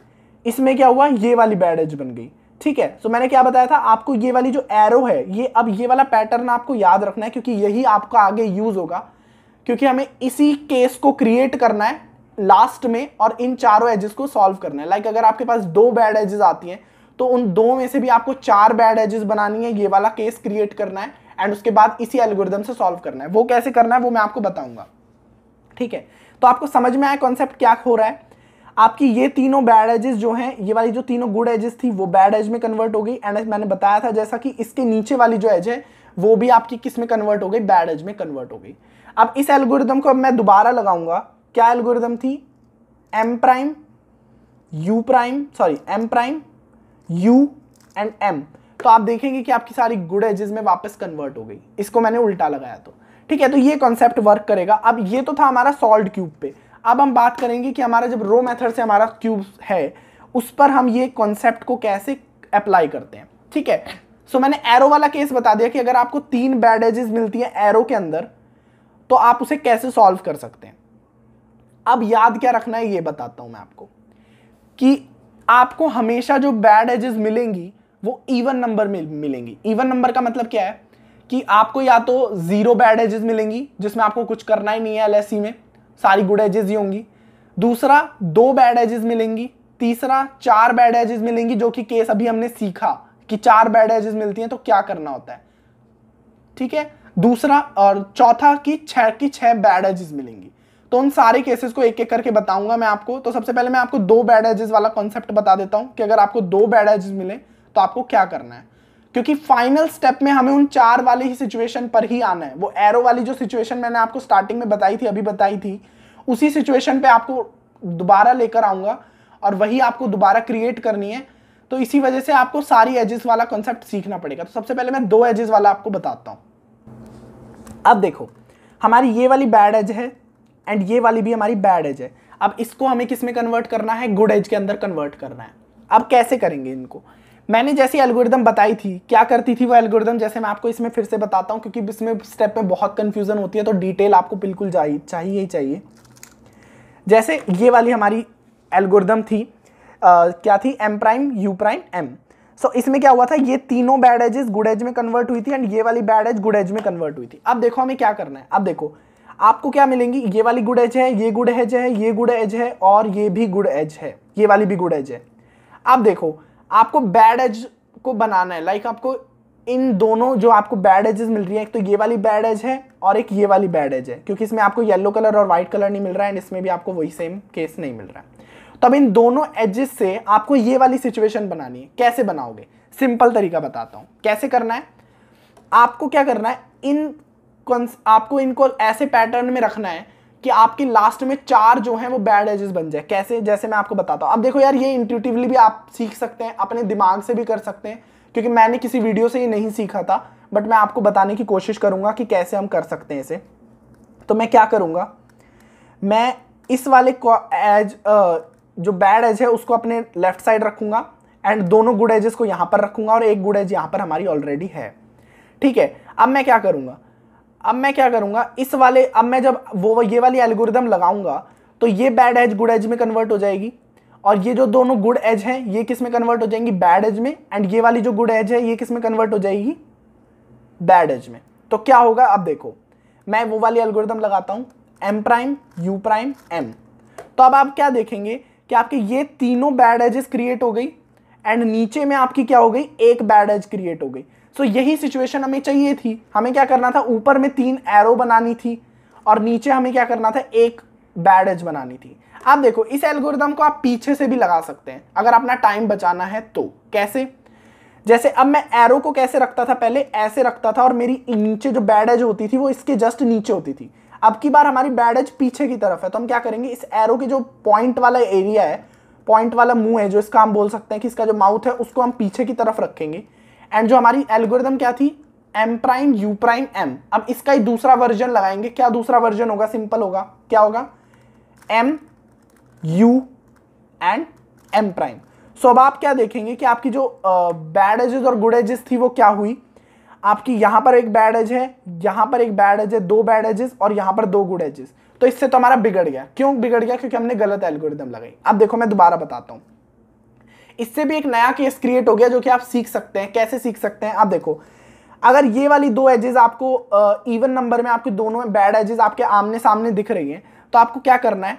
इसमें क्या हुआ ये वाली बैड एज बन गई ठीक है सो मैंने क्या बताया था आपको ये वाली जो एरो है ये अब ये वाला पैटर्न आपको याद रखना है क्योंकि यही आपका आगे यूज होगा क्योंकि हमें इसी केस को क्रिएट करना है लास्ट में और इन चारों एजेस को सॉल्व करना है लाइक अगर आपके पास दो बैड एजेस आती हैं तो उन दो में से भी आपको चार बैड एजेस बनानी है ये वाला केस क्रिएट करना है एंड उसके बाद इसी एल्गोरिदम से सॉल्व करना है वो कैसे करना है वो मैं आपको बताऊंगा ठीक है तो आपको समझ में आया कॉन्सेप्ट क्या हो रहा है आपकी ये तीनों बैड एजेस जो हैं ये वाली जो तीनों गुड एजेस थी वो बैड एज में कन्वर्ट हो गई एंड मैंने बताया था जैसा कि इसके नीचे वाली जो एज है वो भी आपकी किस में कन्वर्ट हो गई बैड एज में कन्वर्ट हो गई अब इस एल्गोरिदम को अब मैं दोबारा लगाऊंगा क्या एल्गोरिदम थी M prime U prime sorry M prime U and M तो आप देखेंगे कि आपकी सारी गुड एजेस में वापस कन्वर्ट हो गई इसको मैंने उल्टा लगाया तो ठीक है तो ये कॉन्सेप्ट वर्क करेगा अब ये तो था हमारा सॉल्ट क्यूब पे अब हम बात करेंगे कि हमारा जब रो मेथड से हमारा क्यूब है उस पर हम ये कॉन्सेप्ट को कैसे अप्लाई करते हैं ठीक है सो so, मैंने एरो वाला केस बता दिया कि अगर आपको तीन बैड एजेस मिलती है एरो के अंदर तो आप उसे कैसे सॉल्व कर सकते हैं अब याद क्या रखना है ये बताता हूं मैं आपको कि आपको हमेशा जो बैड एजेस मिलेंगी वो इवन नंबर में मिलेंगी इवन नंबर का मतलब क्या है कि आपको या तो जीरो बैड एजेस मिलेंगी जिसमें आपको कुछ करना ही नहीं है एल में सारी गुड एजेस ही होंगी दूसरा दो बैड एजेस मिलेंगी तीसरा चार बैड एजेस मिलेंगी जो कि केस अभी हमने सीखा कि चार बैड एजेस मिलती हैं तो क्या करना होता है ठीक है दूसरा और चौथा की छह की छह बैड एजेस मिलेंगी तो उन सारे केसेस को एक एक करके बताऊंगा मैं आपको तो सबसे पहले मैं आपको दो बैड एजेस वाला कॉन्सेप्ट बता देता हूं कि अगर आपको दो बैड एजेस मिले तो आपको क्या करना है क्योंकि फाइनल स्टेप में हमें उन चार वाली ही सिचुएशन पर ही आना है वो एरो वाली जो सिचुएशन मैंने आपको स्टार्टिंग में बताई थी अभी बताई थी उसी सिचुएशन पे आपको दोबारा लेकर आऊंगा और वही आपको दोबारा क्रिएट करनी है तो इसी वजह से आपको सारी एजेस वाला कॉन्सेप्ट सीखना पड़ेगा तो सबसे पहले मैं दो एजेस वाला आपको बताता हूँ अब देखो हमारी ये वाली बैड एज है एंड ये वाली भी हमारी बैड एज है अब इसको हमें किस में कन्वर्ट करना है गुड एज के अंदर कन्वर्ट करना है अब कैसे करेंगे इनको मैंने जैसी एल्गोरिदम बताई थी क्या करती थी वो एल्गोरिदम जैसे मैं आपको इसमें फिर से बताता हूँ क्योंकि इसमें स्टेप में बहुत कन्फ्यूज़न होती है तो डिटेल आपको बिल्कुल चाहिए चाहिए ही चाहिए जैसे ये वाली हमारी एल्गोरिदम थी आ, क्या थी M prime U prime M so इसमें क्या हुआ था ये तीनों बैड एजेस गुड एज में कन्वर्ट हुई थी एंड ये वाली बैड एज गुड एज में कन्वर्ट हुई थी अब देखो हमें क्या करना है अब देखो आपको क्या मिलेंगी ये वाली गुड एज है ये गुड एज है ये गुड एज है और ये भी गुड एज है ये वाली भी गुड एज है अब देखो आपको बैड एज को बनाना है लाइक आपको इन दोनों जो आपको बैड एजेस मिल रही है एक तो ये वाली बैड एज है और एक ये वाली बैड एज है क्योंकि इसमें आपको येलो कलर और व्हाइट कलर नहीं मिल रहा है एंड इसमें भी आपको वही सेम केस नहीं मिल रहा है तो अब इन दोनों एजेस से आपको ये वाली सिचुएशन बनानी है कैसे बनाओगे सिंपल तरीका बताता हूँ कैसे करना है आपको क्या करना है इन आपको इनको ऐसे पैटर्न में रखना है कि आपके लास्ट में चार जो हैं वो बैड एजेस बन जाए कैसे जैसे मैं आपको बताता हूँ अब देखो यार ये इंट्यूटिवली भी आप सीख सकते हैं अपने दिमाग से भी कर सकते हैं क्योंकि मैंने किसी वीडियो से ये नहीं सीखा था बट मैं आपको बताने की कोशिश करूँगा कि कैसे हम कर सकते हैं इसे तो मैं क्या करूँगा मैं इस वाले एज जो बैड एज है उसको अपने लेफ्ट साइड रखूँगा एंड दोनों गुड एजेस को यहाँ पर रखूँगा और एक गुड एज यहाँ पर हमारी ऑलरेडी है ठीक है अब मैं क्या करूँगा अब मैं क्या करूँगा इस वाले अब मैं जब वो ये वाली एल्गोरिदम लगाऊंगा तो ये बैड एज गुड एज में कन्वर्ट हो जाएगी और ये जो दोनों गुड एज हैं ये किस में कन्वर्ट हो जाएंगी बैड एज में एंड ये वाली जो गुड एज है ये किस में कन्वर्ट हो जाएगी बैड एज में तो क्या होगा अब देखो मैं वो वाली एल्गोरिदम लगाता हूँ M prime U prime M तो अब आप क्या देखेंगे कि आपके ये तीनों बैड एजेस क्रिएट हो गई एंड नीचे में आपकी क्या हो गई एक बैड एज क्रिएट हो गई सो so, यही सिचुएशन हमें चाहिए थी हमें क्या करना था ऊपर में तीन एरो बनानी थी और नीचे हमें क्या करना था एक बैड एज बनानी थी आप देखो इस एल्गोरिदम को आप पीछे से भी लगा सकते हैं अगर अपना टाइम बचाना है तो कैसे जैसे अब मैं एरो को कैसे रखता था पहले ऐसे रखता था और मेरी नीचे जो बैड एज होती थी वो इसके जस्ट नीचे होती थी अब की बार हमारी बैड एज पीछे की तरफ है तो हम क्या करेंगे इस एरो के जो पॉइंट वाला एरिया है पॉइंट वाला मुंह है जो इसका हम बोल सकते हैं कि इसका जो माउथ है उसको हम पीछे की तरफ रखेंगे एंड जो हमारी एल्गोरिदम क्या थी M prime U prime M अब इसका ही दूसरा वर्जन लगाएंगे क्या दूसरा वर्जन होगा सिंपल होगा क्या होगा M U and M prime so अब आप क्या देखेंगे कि आपकी जो बैड uh, एजेस और गुड एजेस थी वो क्या हुई आपकी यहां पर एक बैड एज है यहां पर एक बैड एज है दो बैड एजेस और यहां पर दो गुड एजेस तो इससे तो हमारा बिगड़ गया क्यों बिगड़ गया क्योंकि हमने गलत एल्गोरिदम लगाई अब देखो मैं दोबारा बताता हूँ इससे भी एक नया केस क्रिएट हो गया जो कि आप सीख सकते हैं कैसे सीख सकते हैं आप देखो अगर ये वाली दो एजेस आपको इवन नंबर में आपके दोनों में बैड एजेस आपके आमने सामने दिख रही हैं तो आपको क्या करना है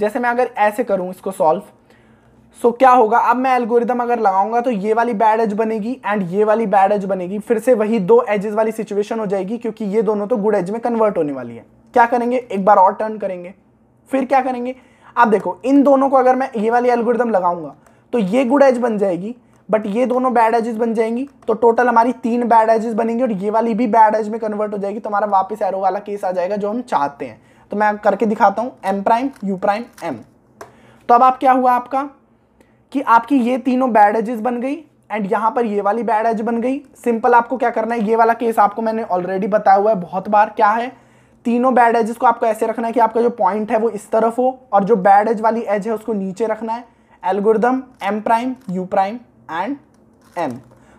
जैसे मैं अगर ऐसे करूं इसको सॉल्व सो क्या होगा अब मैं एल्गोरिदम अगर लगाऊंगा तो ये वाली बैड एज बनेगी एंड ये वाली बैड एज बनेगी फिर से वही दो एजेस वाली सिचुएशन हो जाएगी क्योंकि ये दोनों तो गुड एज में कन्वर्ट होने वाली है क्या करेंगे एक बार और टर्न करेंगे फिर क्या करेंगे आप देखो इन दोनों को अगर मैं ये वाली एल्गोरिदम लगाऊंगा तो ये गुड एज बन जाएगी बट ये दोनों बैड एजेस बन जाएंगी तो टोटल हमारी तीन बैड एजेस बनेंगी और ये वाली भी बैड एज में कन्वर्ट हो जाएगी तो हमारा वापस एरो वाला केस आ जाएगा जो हम चाहते हैं तो मैं करके दिखाता हूँ M prime U prime M तो अब आप क्या हुआ आपका कि आपकी ये तीनों बैड एजेस बन गई एंड यहाँ पर ये वाली बैड एज बन गई सिंपल आपको क्या करना है ये वाला केस आपको मैंने ऑलरेडी बताया हुआ है बहुत बार क्या है तीनों बैड एजेस को आपको ऐसे रखना है कि आपका जो पॉइंट है वो इस तरफ हो और जो बैड एज वाली एज है उसको नीचे रखना है algorithm M prime U prime and M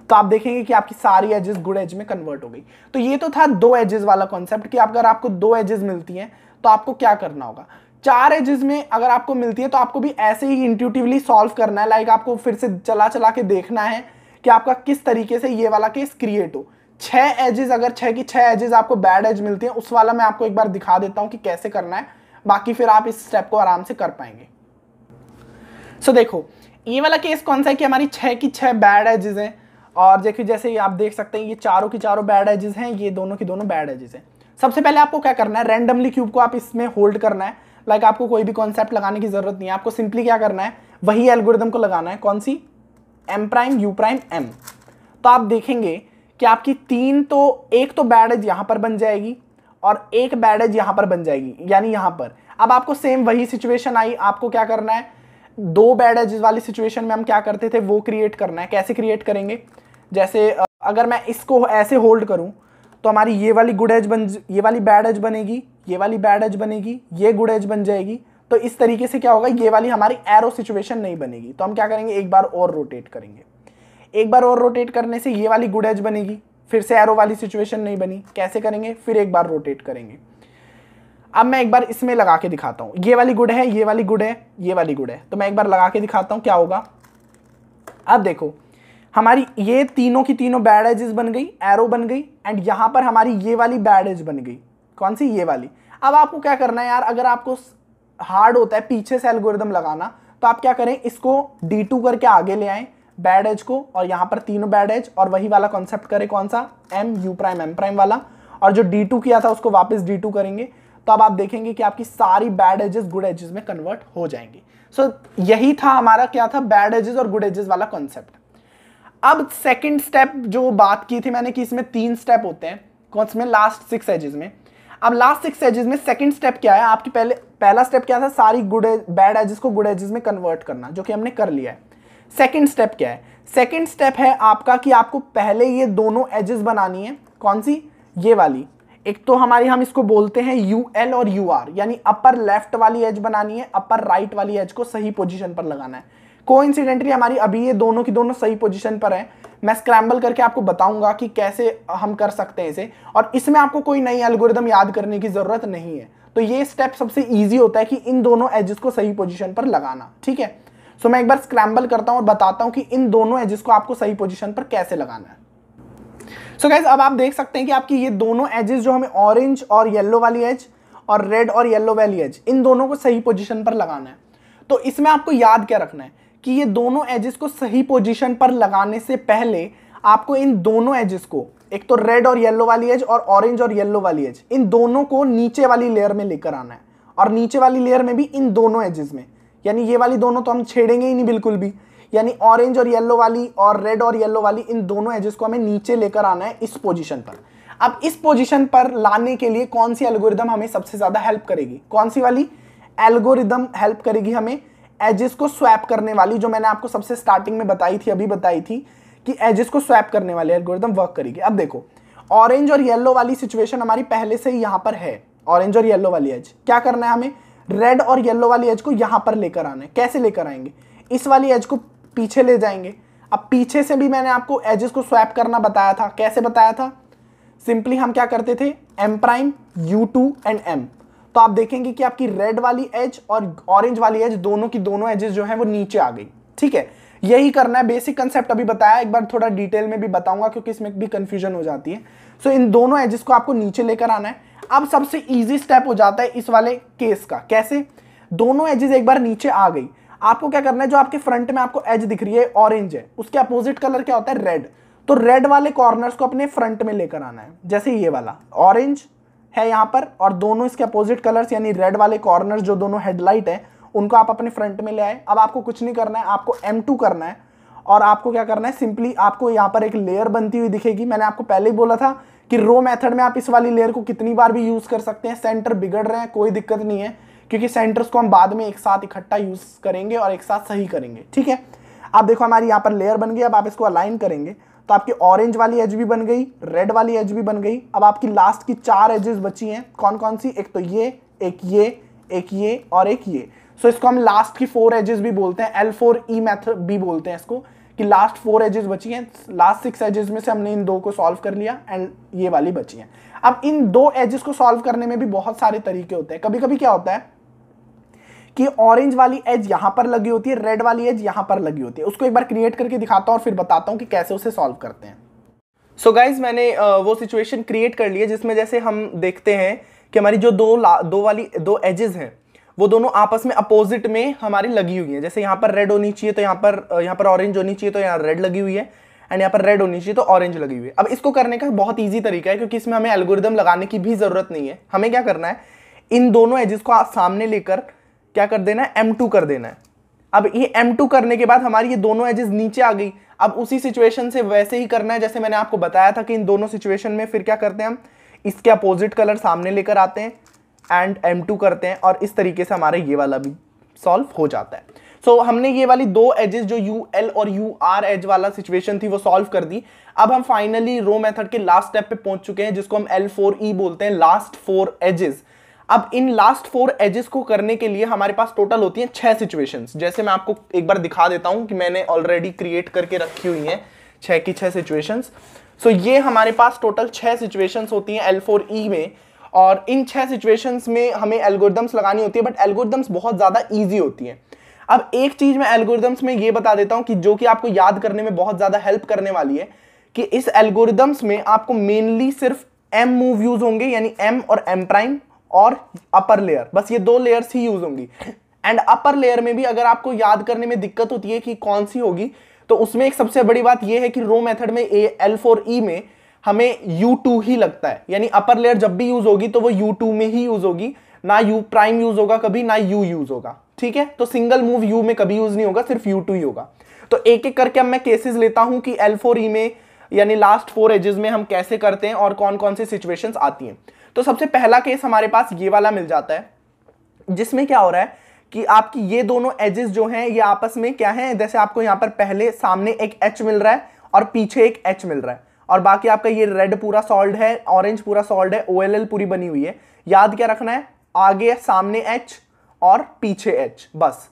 तो आप देखेंगे कि आपकी सारी एजेस गुड एज में कन्वर्ट हो गई तो ये तो था दो एजेस वाला कॉन्सेप्ट कि अगर आपको दो एजेस मिलती हैं तो आपको क्या करना होगा चार एजेस में अगर आपको मिलती है तो आपको भी ऐसे ही इंट्यूटिवली सॉल्व करना है लाइक आपको फिर से चला चला के देखना है कि आपका किस तरीके से ये वाला केस क्रिएट हो छह एजेस अगर छह की छह एजेस आपको बैड एज मिलती हैं उस वाला मैं आपको एक बार दिखा देता हूं कि कैसे करना है बाकी फिर आप इस स्टेप को आराम से कर पाएंगे सो देखो ये वाला केस कौन सा है कि हमारी छः की छः बैड एजेस हैं और देखिए जैसे आप देख सकते हैं ये चारों की चारों बैड एजेस हैं ये दोनों की दोनों बैड एजेस हैं सबसे पहले आपको क्या करना है रैंडमली क्यूब को आप इसमें होल्ड करना है लाइक like आपको कोई भी कॉन्सेप्ट लगाने की ज़रूरत नहीं है आपको सिंपली क्या करना है वही एल्गोरिदम को लगाना है कौन सी M prime U prime M तो आप देखेंगे कि आपकी तीन तो एक तो बैड एज यहाँ पर बन जाएगी और एक बैड एज यहाँ पर बन जाएगी यानी यहाँ पर अब आपको सेम वही सिचुएशन आई आपको क्या करना है दो बैड एजेस वाली सिचुएशन में हम क्या करते थे वो क्रिएट करना है कैसे क्रिएट करेंगे जैसे अगर मैं इसको ऐसे होल्ड करूं तो हमारी ये वाली गुड एज बन ये वाली बैड एज बनेगी ये वाली बैड एज बनेगी ये गुड एज बन जाएगी तो इस तरीके से क्या होगा ये वाली हमारी एरो सिचुएशन नहीं बनेगी तो हम क्या करेंगे एक बार और रोटेट करेंगे एक बार और रोटेट करने से ये वाली गुड एज बनेगी फिर से एरो वाली सिचुएशन नहीं बनी कैसे करेंगे फिर एक बार रोटेट करेंगे अब मैं एक बार इसमें लगा के दिखाता हूँ ये वाली गुड़ है ये वाली गुड़ है ये वाली गुड़ है तो मैं एक बार लगा के दिखाता हूँ क्या होगा अब देखो हमारी ये तीनों की तीनों बैड एजेस बन गई एरो बन गई एंड यहाँ पर हमारी ये वाली बैड एज बन गई कौन सी ये वाली अब आपको क्या करना है यार अगर आपको हार्ड होता है पीछे से एल्गोरिदम लगाना तो आप क्या करें इसको डी टू करके आगे ले आए बैड एज को और यहाँ पर तीनों बैड एज और वही वाला कॉन्सेप्ट करें कौन सा M U prime M prime वाला और जो डी टू किया था उसको वापस डी टू करेंगे तो अब आप देखेंगे कि आपकी सारी बैड एजेस गुड एजेस में कन्वर्ट हो जाएंगी सो so, यही था हमारा क्या था बैड एजेस और गुड एजेस वाला कॉन्सेप्ट अब सेकंड स्टेप जो बात की थी मैंने कि इसमें तीन स्टेप होते हैं कौन में लास्ट सिक्स एजेस में अब लास्ट सिक्स एजेस में सेकंड स्टेप क्या है आपकी पहले पहला स्टेप क्या था सारी गुड बैड एजेस को गुड एजेस में कन्वर्ट करना जो कि हमने कर लिया है सेकेंड स्टेप क्या है सेकेंड स्टेप है आपका कि आपको पहले ये दोनों एजेस बनानी है कौन सी ये वाली एक तो हमारी हम इसको बोलते हैं यू एल और यू आर यानी अपर लेफ्ट वाली एज बनानी है अपर राइट वाली एज को सही पोजिशन पर लगाना है को हमारी अभी ये दोनों की दोनों सही पोजिशन पर है मैं स्क्रैम्बल करके आपको बताऊंगा कि कैसे हम कर सकते हैं इसे और इसमें आपको कोई नई एल्गोरिदम याद करने की ज़रूरत नहीं है तो ये स्टेप सबसे ईजी होता है कि इन दोनों एजेस को सही पोजिशन पर लगाना ठीक है सो so, मैं एक बार स्क्रैम्बल करता हूँ और बताता हूँ कि इन दोनों एजेस को आपको सही पोजिशन पर कैसे लगाना है सो so गैस अब आप देख सकते हैं कि आपकी ये दोनों एजेस जो हमें ऑरेंज और येलो वाली एज और रेड और येलो वाली एज इन दोनों को सही पोजिशन पर लगाना है तो इसमें आपको याद क्या रखना है कि ये दोनों एजेस को सही पोजिशन पर लगाने से पहले आपको इन दोनों एजेस को एक तो रेड और येलो वाली एज और ऑरेंज और येलो वाली एज इन दोनों को नीचे वाली लेयर में लेकर आना है और नीचे वाली लेयर में भी इन दोनों एजेस में यानी ये वाली दोनों तो हम छेड़ेंगे ही नहीं बिल्कुल भी यानी ऑरेंज और येलो वाली और रेड और येलो वाली इन दोनों एजेस को हमें नीचे लेकर आना है इस पोजिशन पर अब इस पोजिशन पर लाने के लिए कौन सी एल्गोरिदम हमें सबसे ज्यादा हेल्प करेगी कौन सी वाली एल्गोरिदम हेल्प करेगी हमें एजेस को स्वैप करने वाली जो मैंने आपको सबसे स्टार्टिंग में बताई थी अभी बताई थी कि एजेस को स्वैप करने वाले एल्गोरिदम वर्क करेगी अब देखो ऑरेंज और येलो वाली सिचुएशन हमारी पहले से ही यहां पर है ऑरेंज और येलो वाली एज क्या करना है हमें रेड और येलो वाली एज को यहां पर लेकर आना है कैसे लेकर आएंगे इस वाली एज को पीछे ले जाएंगे अब पीछे से भी मैंने आपको एजेस को स्वैप करना बताया था कैसे बताया था सिंपली हम क्या करते थे M prime U two and M तो आप देखेंगे कि आपकी रेड वाली एज और ऑरेंज वाली एज दोनों की दोनों एजेस जो है वो नीचे आ गई ठीक है यही करना है बेसिक कंसेप्ट अभी बताया एक बार थोड़ा डिटेल में भी बताऊंगा क्योंकि इसमें भी कंफ्यूजन हो जाती है सो so, इन दोनों एजेस को आपको नीचे लेकर आना है अब सबसे इजी स्टेप हो जाता है इस वाले केस का कैसे दोनों एजेस एक बार नीचे आ गई आपको क्या करना है जो आपके फ्रंट में आपको एज दिख रही है ऑरेंज है उसके अपोजिट कलर क्या होता है रेड तो रेड वाले कॉर्नर्स को अपने फ्रंट में लेकर आना है जैसे ये वाला ऑरेंज है यहाँ पर और दोनों इसके अपोजिट कलर्स यानी रेड वाले कॉर्नर्स जो दोनों हेडलाइट है उनको आप अपने फ्रंट में ले आए अब आपको कुछ नहीं करना है आपको एम टू करना है और आपको क्या करना है सिंपली आपको यहाँ पर एक लेयर बनती हुई दिखेगी मैंने आपको पहले ही बोला था कि रो मेथड में आप इस वाली लेयर को कितनी बार भी यूज़ कर सकते हैं सेंटर बिगड़ रहे हैं कोई दिक्कत नहीं है क्योंकि सेंटर्स को हम बाद में एक साथ इकट्ठा यूज करेंगे और एक साथ सही करेंगे ठीक है अब देखो हमारी यहाँ पर लेयर बन गई अब आप इसको अलाइन करेंगे तो आपकी ऑरेंज वाली एज भी बन गई रेड वाली एज भी बन गई अब आपकी लास्ट की चार एजेस बची हैं कौन कौन सी एक तो ये एक ये एक ये और एक ये सो so, इसको हम लास्ट की फोर एजेस भी बोलते हैं एल फोर ई मैथड भी बोलते हैं इसको कि लास्ट फोर एजेस बची हैं लास्ट सिक्स एजेस में से हमने इन दो को सॉल्व कर लिया एंड ये वाली बची हैं अब इन दो एजेस को सॉल्व करने में भी बहुत सारे तरीके होते हैं कभी कभी क्या होता है कि ऑरेंज वाली एज यहां पर लगी होती है रेड वाली एज यहां पर लगी होती है उसको एक बार क्रिएट करके दिखाता हूं और फिर बताता हूं कि कैसे उसे सॉल्व करते हैं सो so गाइज मैंने वो सिचुएशन क्रिएट कर लिया जिसमें जैसे हम देखते हैं कि हमारी जो दो दो वाली दो एजेस हैं वो दोनों आपस में अपोजिट में हमारी लगी हुई है जैसे यहाँ पर रेड होनी चाहिए तो यहाँ पर यहाँ पर ऑरेंज होनी चाहिए तो यहाँ रेड लगी हुई है एंड यहाँ पर रेड होनी चाहिए तो ऑरेंज लगी हुई है अब इसको करने का बहुत ईजी तरीका है क्योंकि इसमें हमें एल्गोरिदम लगाने की भी ज़रूरत नहीं है हमें क्या करना है इन दोनों एजेस को आप सामने लेकर क्या कर देना है एम टू कर देना है अब ये एम टू करने के बाद हमारी ये दोनों एजेस नीचे आ गई अब उसी सिचुएशन से वैसे ही करना है जैसे मैंने आपको बताया था कि इन दोनों सिचुएशन में फिर क्या करते हैं हम इसके अपोजिट कलर सामने लेकर आते हैं एंड एम टू करते हैं और इस तरीके से हमारा ये वाला भी सॉल्व हो जाता है सो so, हमने ये वाली दो एजेस जो यू एल और यू आर एज वाला सिचुएशन थी वो सॉल्व कर दी अब हम फाइनली रो मेथड के लास्ट स्टेप पे पहुंच चुके हैं जिसको हम एल फोर ई बोलते हैं लास्ट फोर एजेस अब इन लास्ट फोर एजेस को करने के लिए हमारे पास टोटल होती हैं छह सिचुएशंस जैसे मैं आपको एक बार दिखा देता हूं कि मैंने ऑलरेडी क्रिएट करके रखी हुई हैं छह की छह सिचुएशंस सो ये हमारे पास टोटल छह सिचुएशंस होती हैं एल फोर ई में और इन छह सिचुएशंस में हमें एल्गोरिदम्स लगानी होती है बट एल्गोरिदम्स बहुत ज़्यादा ईजी होती हैं अब एक चीज़ मैं एल्गोरिदम्स में ये बता देता हूँ कि जो कि आपको याद करने में बहुत ज़्यादा हेल्प करने वाली है कि इस एल्गोरिदम्स में आपको मेनली सिर्फ एम मूव यूज़ होंगे यानी एम और एम प्राइम और अपर लेयर बस ये दो लेयर्स ही यूज होंगी एंड अपर लेयर में भी अगर आपको याद करने में दिक्कत होती है कि कौन सी होगी तो उसमें एक सबसे बड़ी बात ये है कि रो मेथड में ए एल फोर ई में हमें यू टू ही लगता है यानी अपर लेयर जब भी यूज होगी तो वो यू टू में ही यूज होगी ना यू प्राइम यूज होगा कभी ना यू यूज होगा ठीक है तो सिंगल मूव यू में कभी यूज नहीं होगा सिर्फ यू टू ही होगा तो एक एक करके अब मैं केसेस लेता हूं कि एल फोर ई में यानी लास्ट फोर एजेस में हम कैसे करते हैं और कौन कौन सी सिचुएशंस आती हैं तो सबसे पहला केस हमारे पास ये वाला मिल जाता है जिसमें क्या हो रहा है कि आपकी ये दोनों एजेस जो हैं ये आपस में क्या हैं जैसे आपको यहाँ पर पहले सामने एक एच मिल रहा है और पीछे एक एच मिल रहा है और बाकी आपका ये रेड पूरा सॉल्ड है ऑरेंज पूरा सॉल्ट है ओ पूरी बनी हुई है याद क्या रखना है आगे सामने एच और पीछे एच बस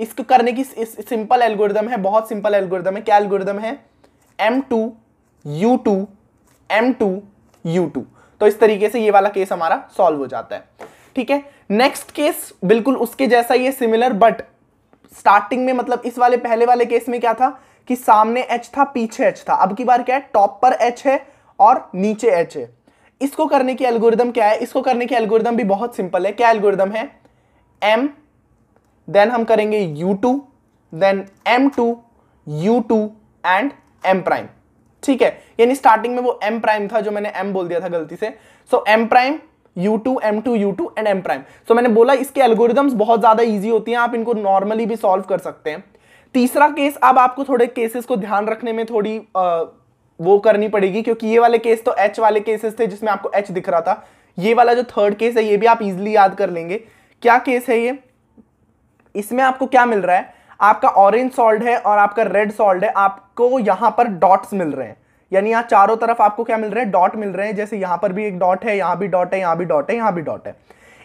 इसको करने की सिंपल एल्गोरिदम है बहुत सिंपल एल्गोरिदम है क्या एल्गोरिदम है M two U two M two U two तो इस तरीके से ये वाला केस हमारा सॉल्व हो जाता है ठीक है नेक्स्ट केस बिल्कुल उसके जैसा ही है सिमिलर बट स्टार्टिंग में मतलब इस वाले पहले वाले केस में क्या था कि सामने एच था पीछे एच था अब की बार क्या है टॉप पर एच है और नीचे एच है इसको करने की एल्गोरिदम क्या है इसको करने की एल्गोरिदम भी बहुत सिंपल है क्या एल्गोरिदम है एम देन हम करेंगे U two then M two U two and M prime ठीक है यानी स्टार्टिंग में वो एम प्राइम था जो मैंने एम बोल दिया था गलती से so M prime U2, M2, U2 two and M prime so मैंने बोला इसके एल्गोरिदम्स बहुत ज़्यादा ईजी होती हैं आप इनको नॉर्मली भी सॉल्व कर सकते हैं तीसरा केस अब आपको थोड़े केसेस को ध्यान रखने में थोड़ी आ, वो करनी पड़ेगी क्योंकि ये वाले केस तो H वाले केसेस थे जिसमें आपको H दिख रहा था ये वाला जो थर्ड केस है ये भी आप इजिली याद कर लेंगे क्या केस है ये इसमें आपको क्या मिल रहा है आपका ऑरेंज सॉल्ट है और आपका रेड सॉल्ट है आपको यहाँ पर डॉट्स मिल रहे हैं यानी यहाँ चारों तरफ आपको क्या मिल रहे हैं डॉट मिल रहे हैं जैसे यहाँ पर भी एक डॉट है यहाँ भी डॉट है यहाँ भी डॉट है यहाँ भी डॉट है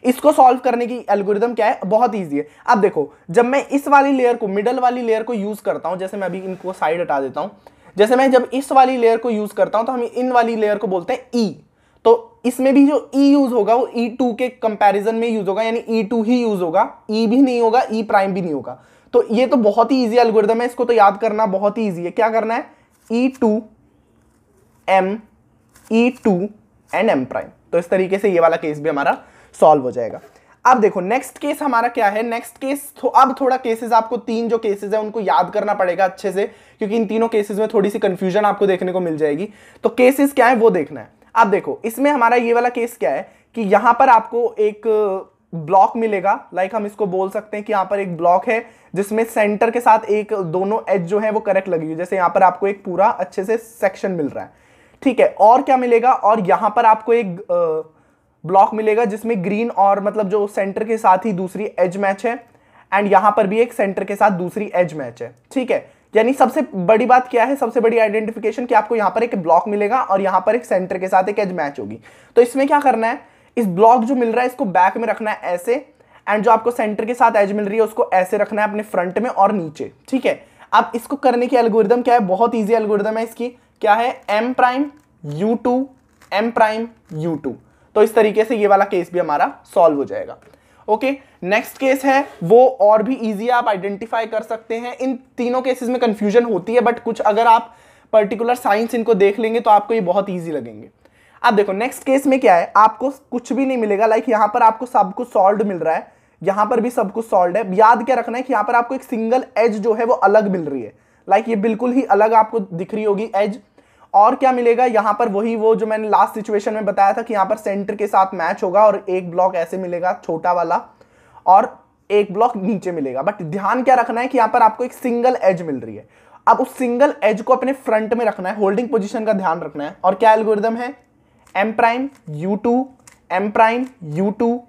इसको सॉल्व करने की एल्गोरिदम क्या है बहुत ईजी है अब देखो जब मैं इस वाली लेयर को मिडल वाली लेयर को यूज़ करता हूँ जैसे मैं अभी इनको साइड हटा देता हूँ जैसे मैं जब इस वाली लेयर को यूज़ करता हूँ तो हम इन वाली लेयर को बोलते हैं ई e. तो इसमें भी जो ई e यूज़ होगा वो ई e टू के कंपेरिजन में यूज़ होगा यानी ई e टू ही यूज़ होगा ई e भी नहीं होगा ई e प्राइम भी नहीं होगा तो ये तो बहुत ही ईजी एलगोरिदम है इसको तो याद करना बहुत ही ईजी है क्या करना है E two M E two and M prime तो इस तरीके से ये वाला केस भी हमारा सॉल्व हो जाएगा अब देखो नेक्स्ट केस हमारा क्या है नेक्स्ट केस थो, अब थोड़ा केसेस आपको तीन जो केसेस है उनको याद करना पड़ेगा अच्छे से क्योंकि इन तीनों केसेस में थोड़ी सी कंफ्यूजन आपको देखने को मिल जाएगी तो केसेस क्या है वो देखना है अब देखो इसमें हमारा ये वाला केस क्या है कि यहां पर आपको एक ब्लॉक मिलेगा लाइक like हम इसको बोल सकते हैं कि यहाँ पर एक ब्लॉक है जिसमें सेंटर के साथ एक दोनों एज जो है वो करेक्ट लगी हुई जैसे यहाँ पर आपको एक पूरा अच्छे से सेक्शन मिल रहा है ठीक है और क्या मिलेगा और यहाँ पर आपको एक ब्लॉक मिलेगा जिसमें ग्रीन और मतलब जो सेंटर के साथ ही दूसरी एज मैच है एंड यहाँ पर भी एक सेंटर के साथ दूसरी एज मैच है ठीक है यानी सबसे बड़ी बात क्या है सबसे बड़ी आइडेंटिफिकेशन कि आपको यहाँ पर एक ब्लॉक मिलेगा और यहाँ पर एक सेंटर के साथ एक एज मैच होगी तो इसमें क्या करना है इस ब्लॉक जो मिल रहा है इसको बैक में रखना है ऐसे एंड जो आपको सेंटर के साथ एज मिल रही है उसको ऐसे रखना है अपने फ्रंट में और नीचे ठीक है अब इसको करने की एल्गोरिदम क्या है बहुत ईजी एल्गोरिदम है इसकी क्या है M prime U two M prime U two तो इस तरीके से ये वाला केस भी हमारा सॉल्व हो जाएगा ओके नेक्स्ट केस है वो और भी इजी आप आइडेंटिफाई कर सकते हैं इन तीनों केसेस में कंफ्यूजन होती है बट कुछ अगर आप पर्टिकुलर साइंस इनको देख लेंगे तो आपको ये बहुत ईजी लगेंगे अब देखो नेक्स्ट केस में क्या है आपको कुछ भी नहीं मिलेगा लाइक यहाँ पर आपको सब कुछ सॉल्व मिल रहा है यहां पर भी सब कुछ सॉल्व है याद क्या रखना है कि यहाँ पर आपको एक सिंगल एज जो है वो अलग मिल रही है लाइक ये बिल्कुल ही अलग आपको दिख रही होगी एज और क्या मिलेगा यहाँ पर वही वो जो मैंने लास्ट सिचुएशन में बताया था कि यहाँ पर सेंटर के साथ मैच होगा और एक ब्लॉक ऐसे मिलेगा छोटा वाला और एक ब्लॉक नीचे मिलेगा बट ध्यान क्या रखना है कि यहाँ पर आपको एक सिंगल एज मिल रही है अब उस सिंगल एज को अपने फ्रंट में रखना है होल्डिंग पोजिशन का ध्यान रखना है और क्या एल्गोरिदम है M prime U two M prime U two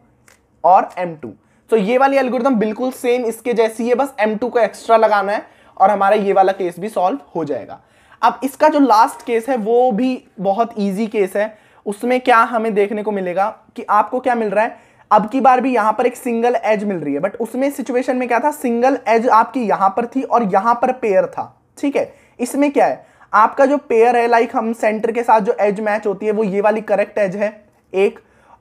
और एम टू तो ये वाली एल्गोरिथम बिल्कुल सेम इसके जैसी है बस एम टू को एक्स्ट्रा लगाना है और हमारा ये वाला केस भी सॉल्व हो जाएगा अब इसका जो लास्ट केस है वो भी बहुत ईजी केस है उसमें क्या हमें देखने को मिलेगा कि आपको क्या मिल रहा है अब की बार भी यहाँ पर एक सिंगल एज मिल रही है बट उसमें सिचुएशन में क्या था सिंगल एज आपकी यहाँ पर थी और यहाँ पर पेयर था ठीक है इसमें क्या है आपका जो पेयर है लाइक हम सेंटर के साथ जो एज मैच होती है वो ये वाली करेक्ट एज है एक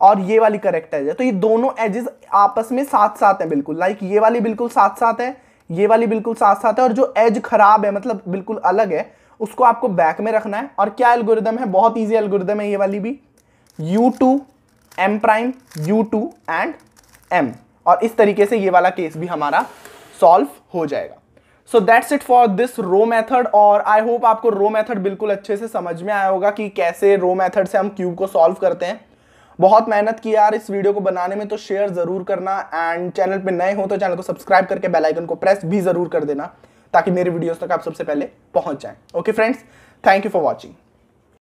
और ये वाली करेक्ट एज है तो ये दोनों एजेस आपस में साथ साथ हैं बिल्कुल लाइक ये वाली बिल्कुल साथ साथ है ये वाली बिल्कुल साथ साथ है और जो एज खराब है मतलब बिल्कुल अलग है उसको आपको बैक में रखना है और क्या एल्गोरिदम है बहुत ईजी एल्गोरिदम है ये वाली भी U two M prime U two and M और इस तरीके से ये वाला केस भी हमारा सॉल्व हो जाएगा so that's it for this रो मेथड और आई होप आपको रो मेथड बिल्कुल अच्छे से समझ में आया होगा कि कैसे रो मेथड से हम क्यूब को सॉल्व करते हैं बहुत मेहनत की यार इस वीडियो को बनाने में तो शेयर ज़रूर करना एंड चैनल पे नए हो तो चैनल को सब्सक्राइब करके बेल आइकन को प्रेस भी ज़रूर कर देना ताकि मेरे वीडियोस तक आप सबसे पहले पहुंच जाएं okay friends thank you for watching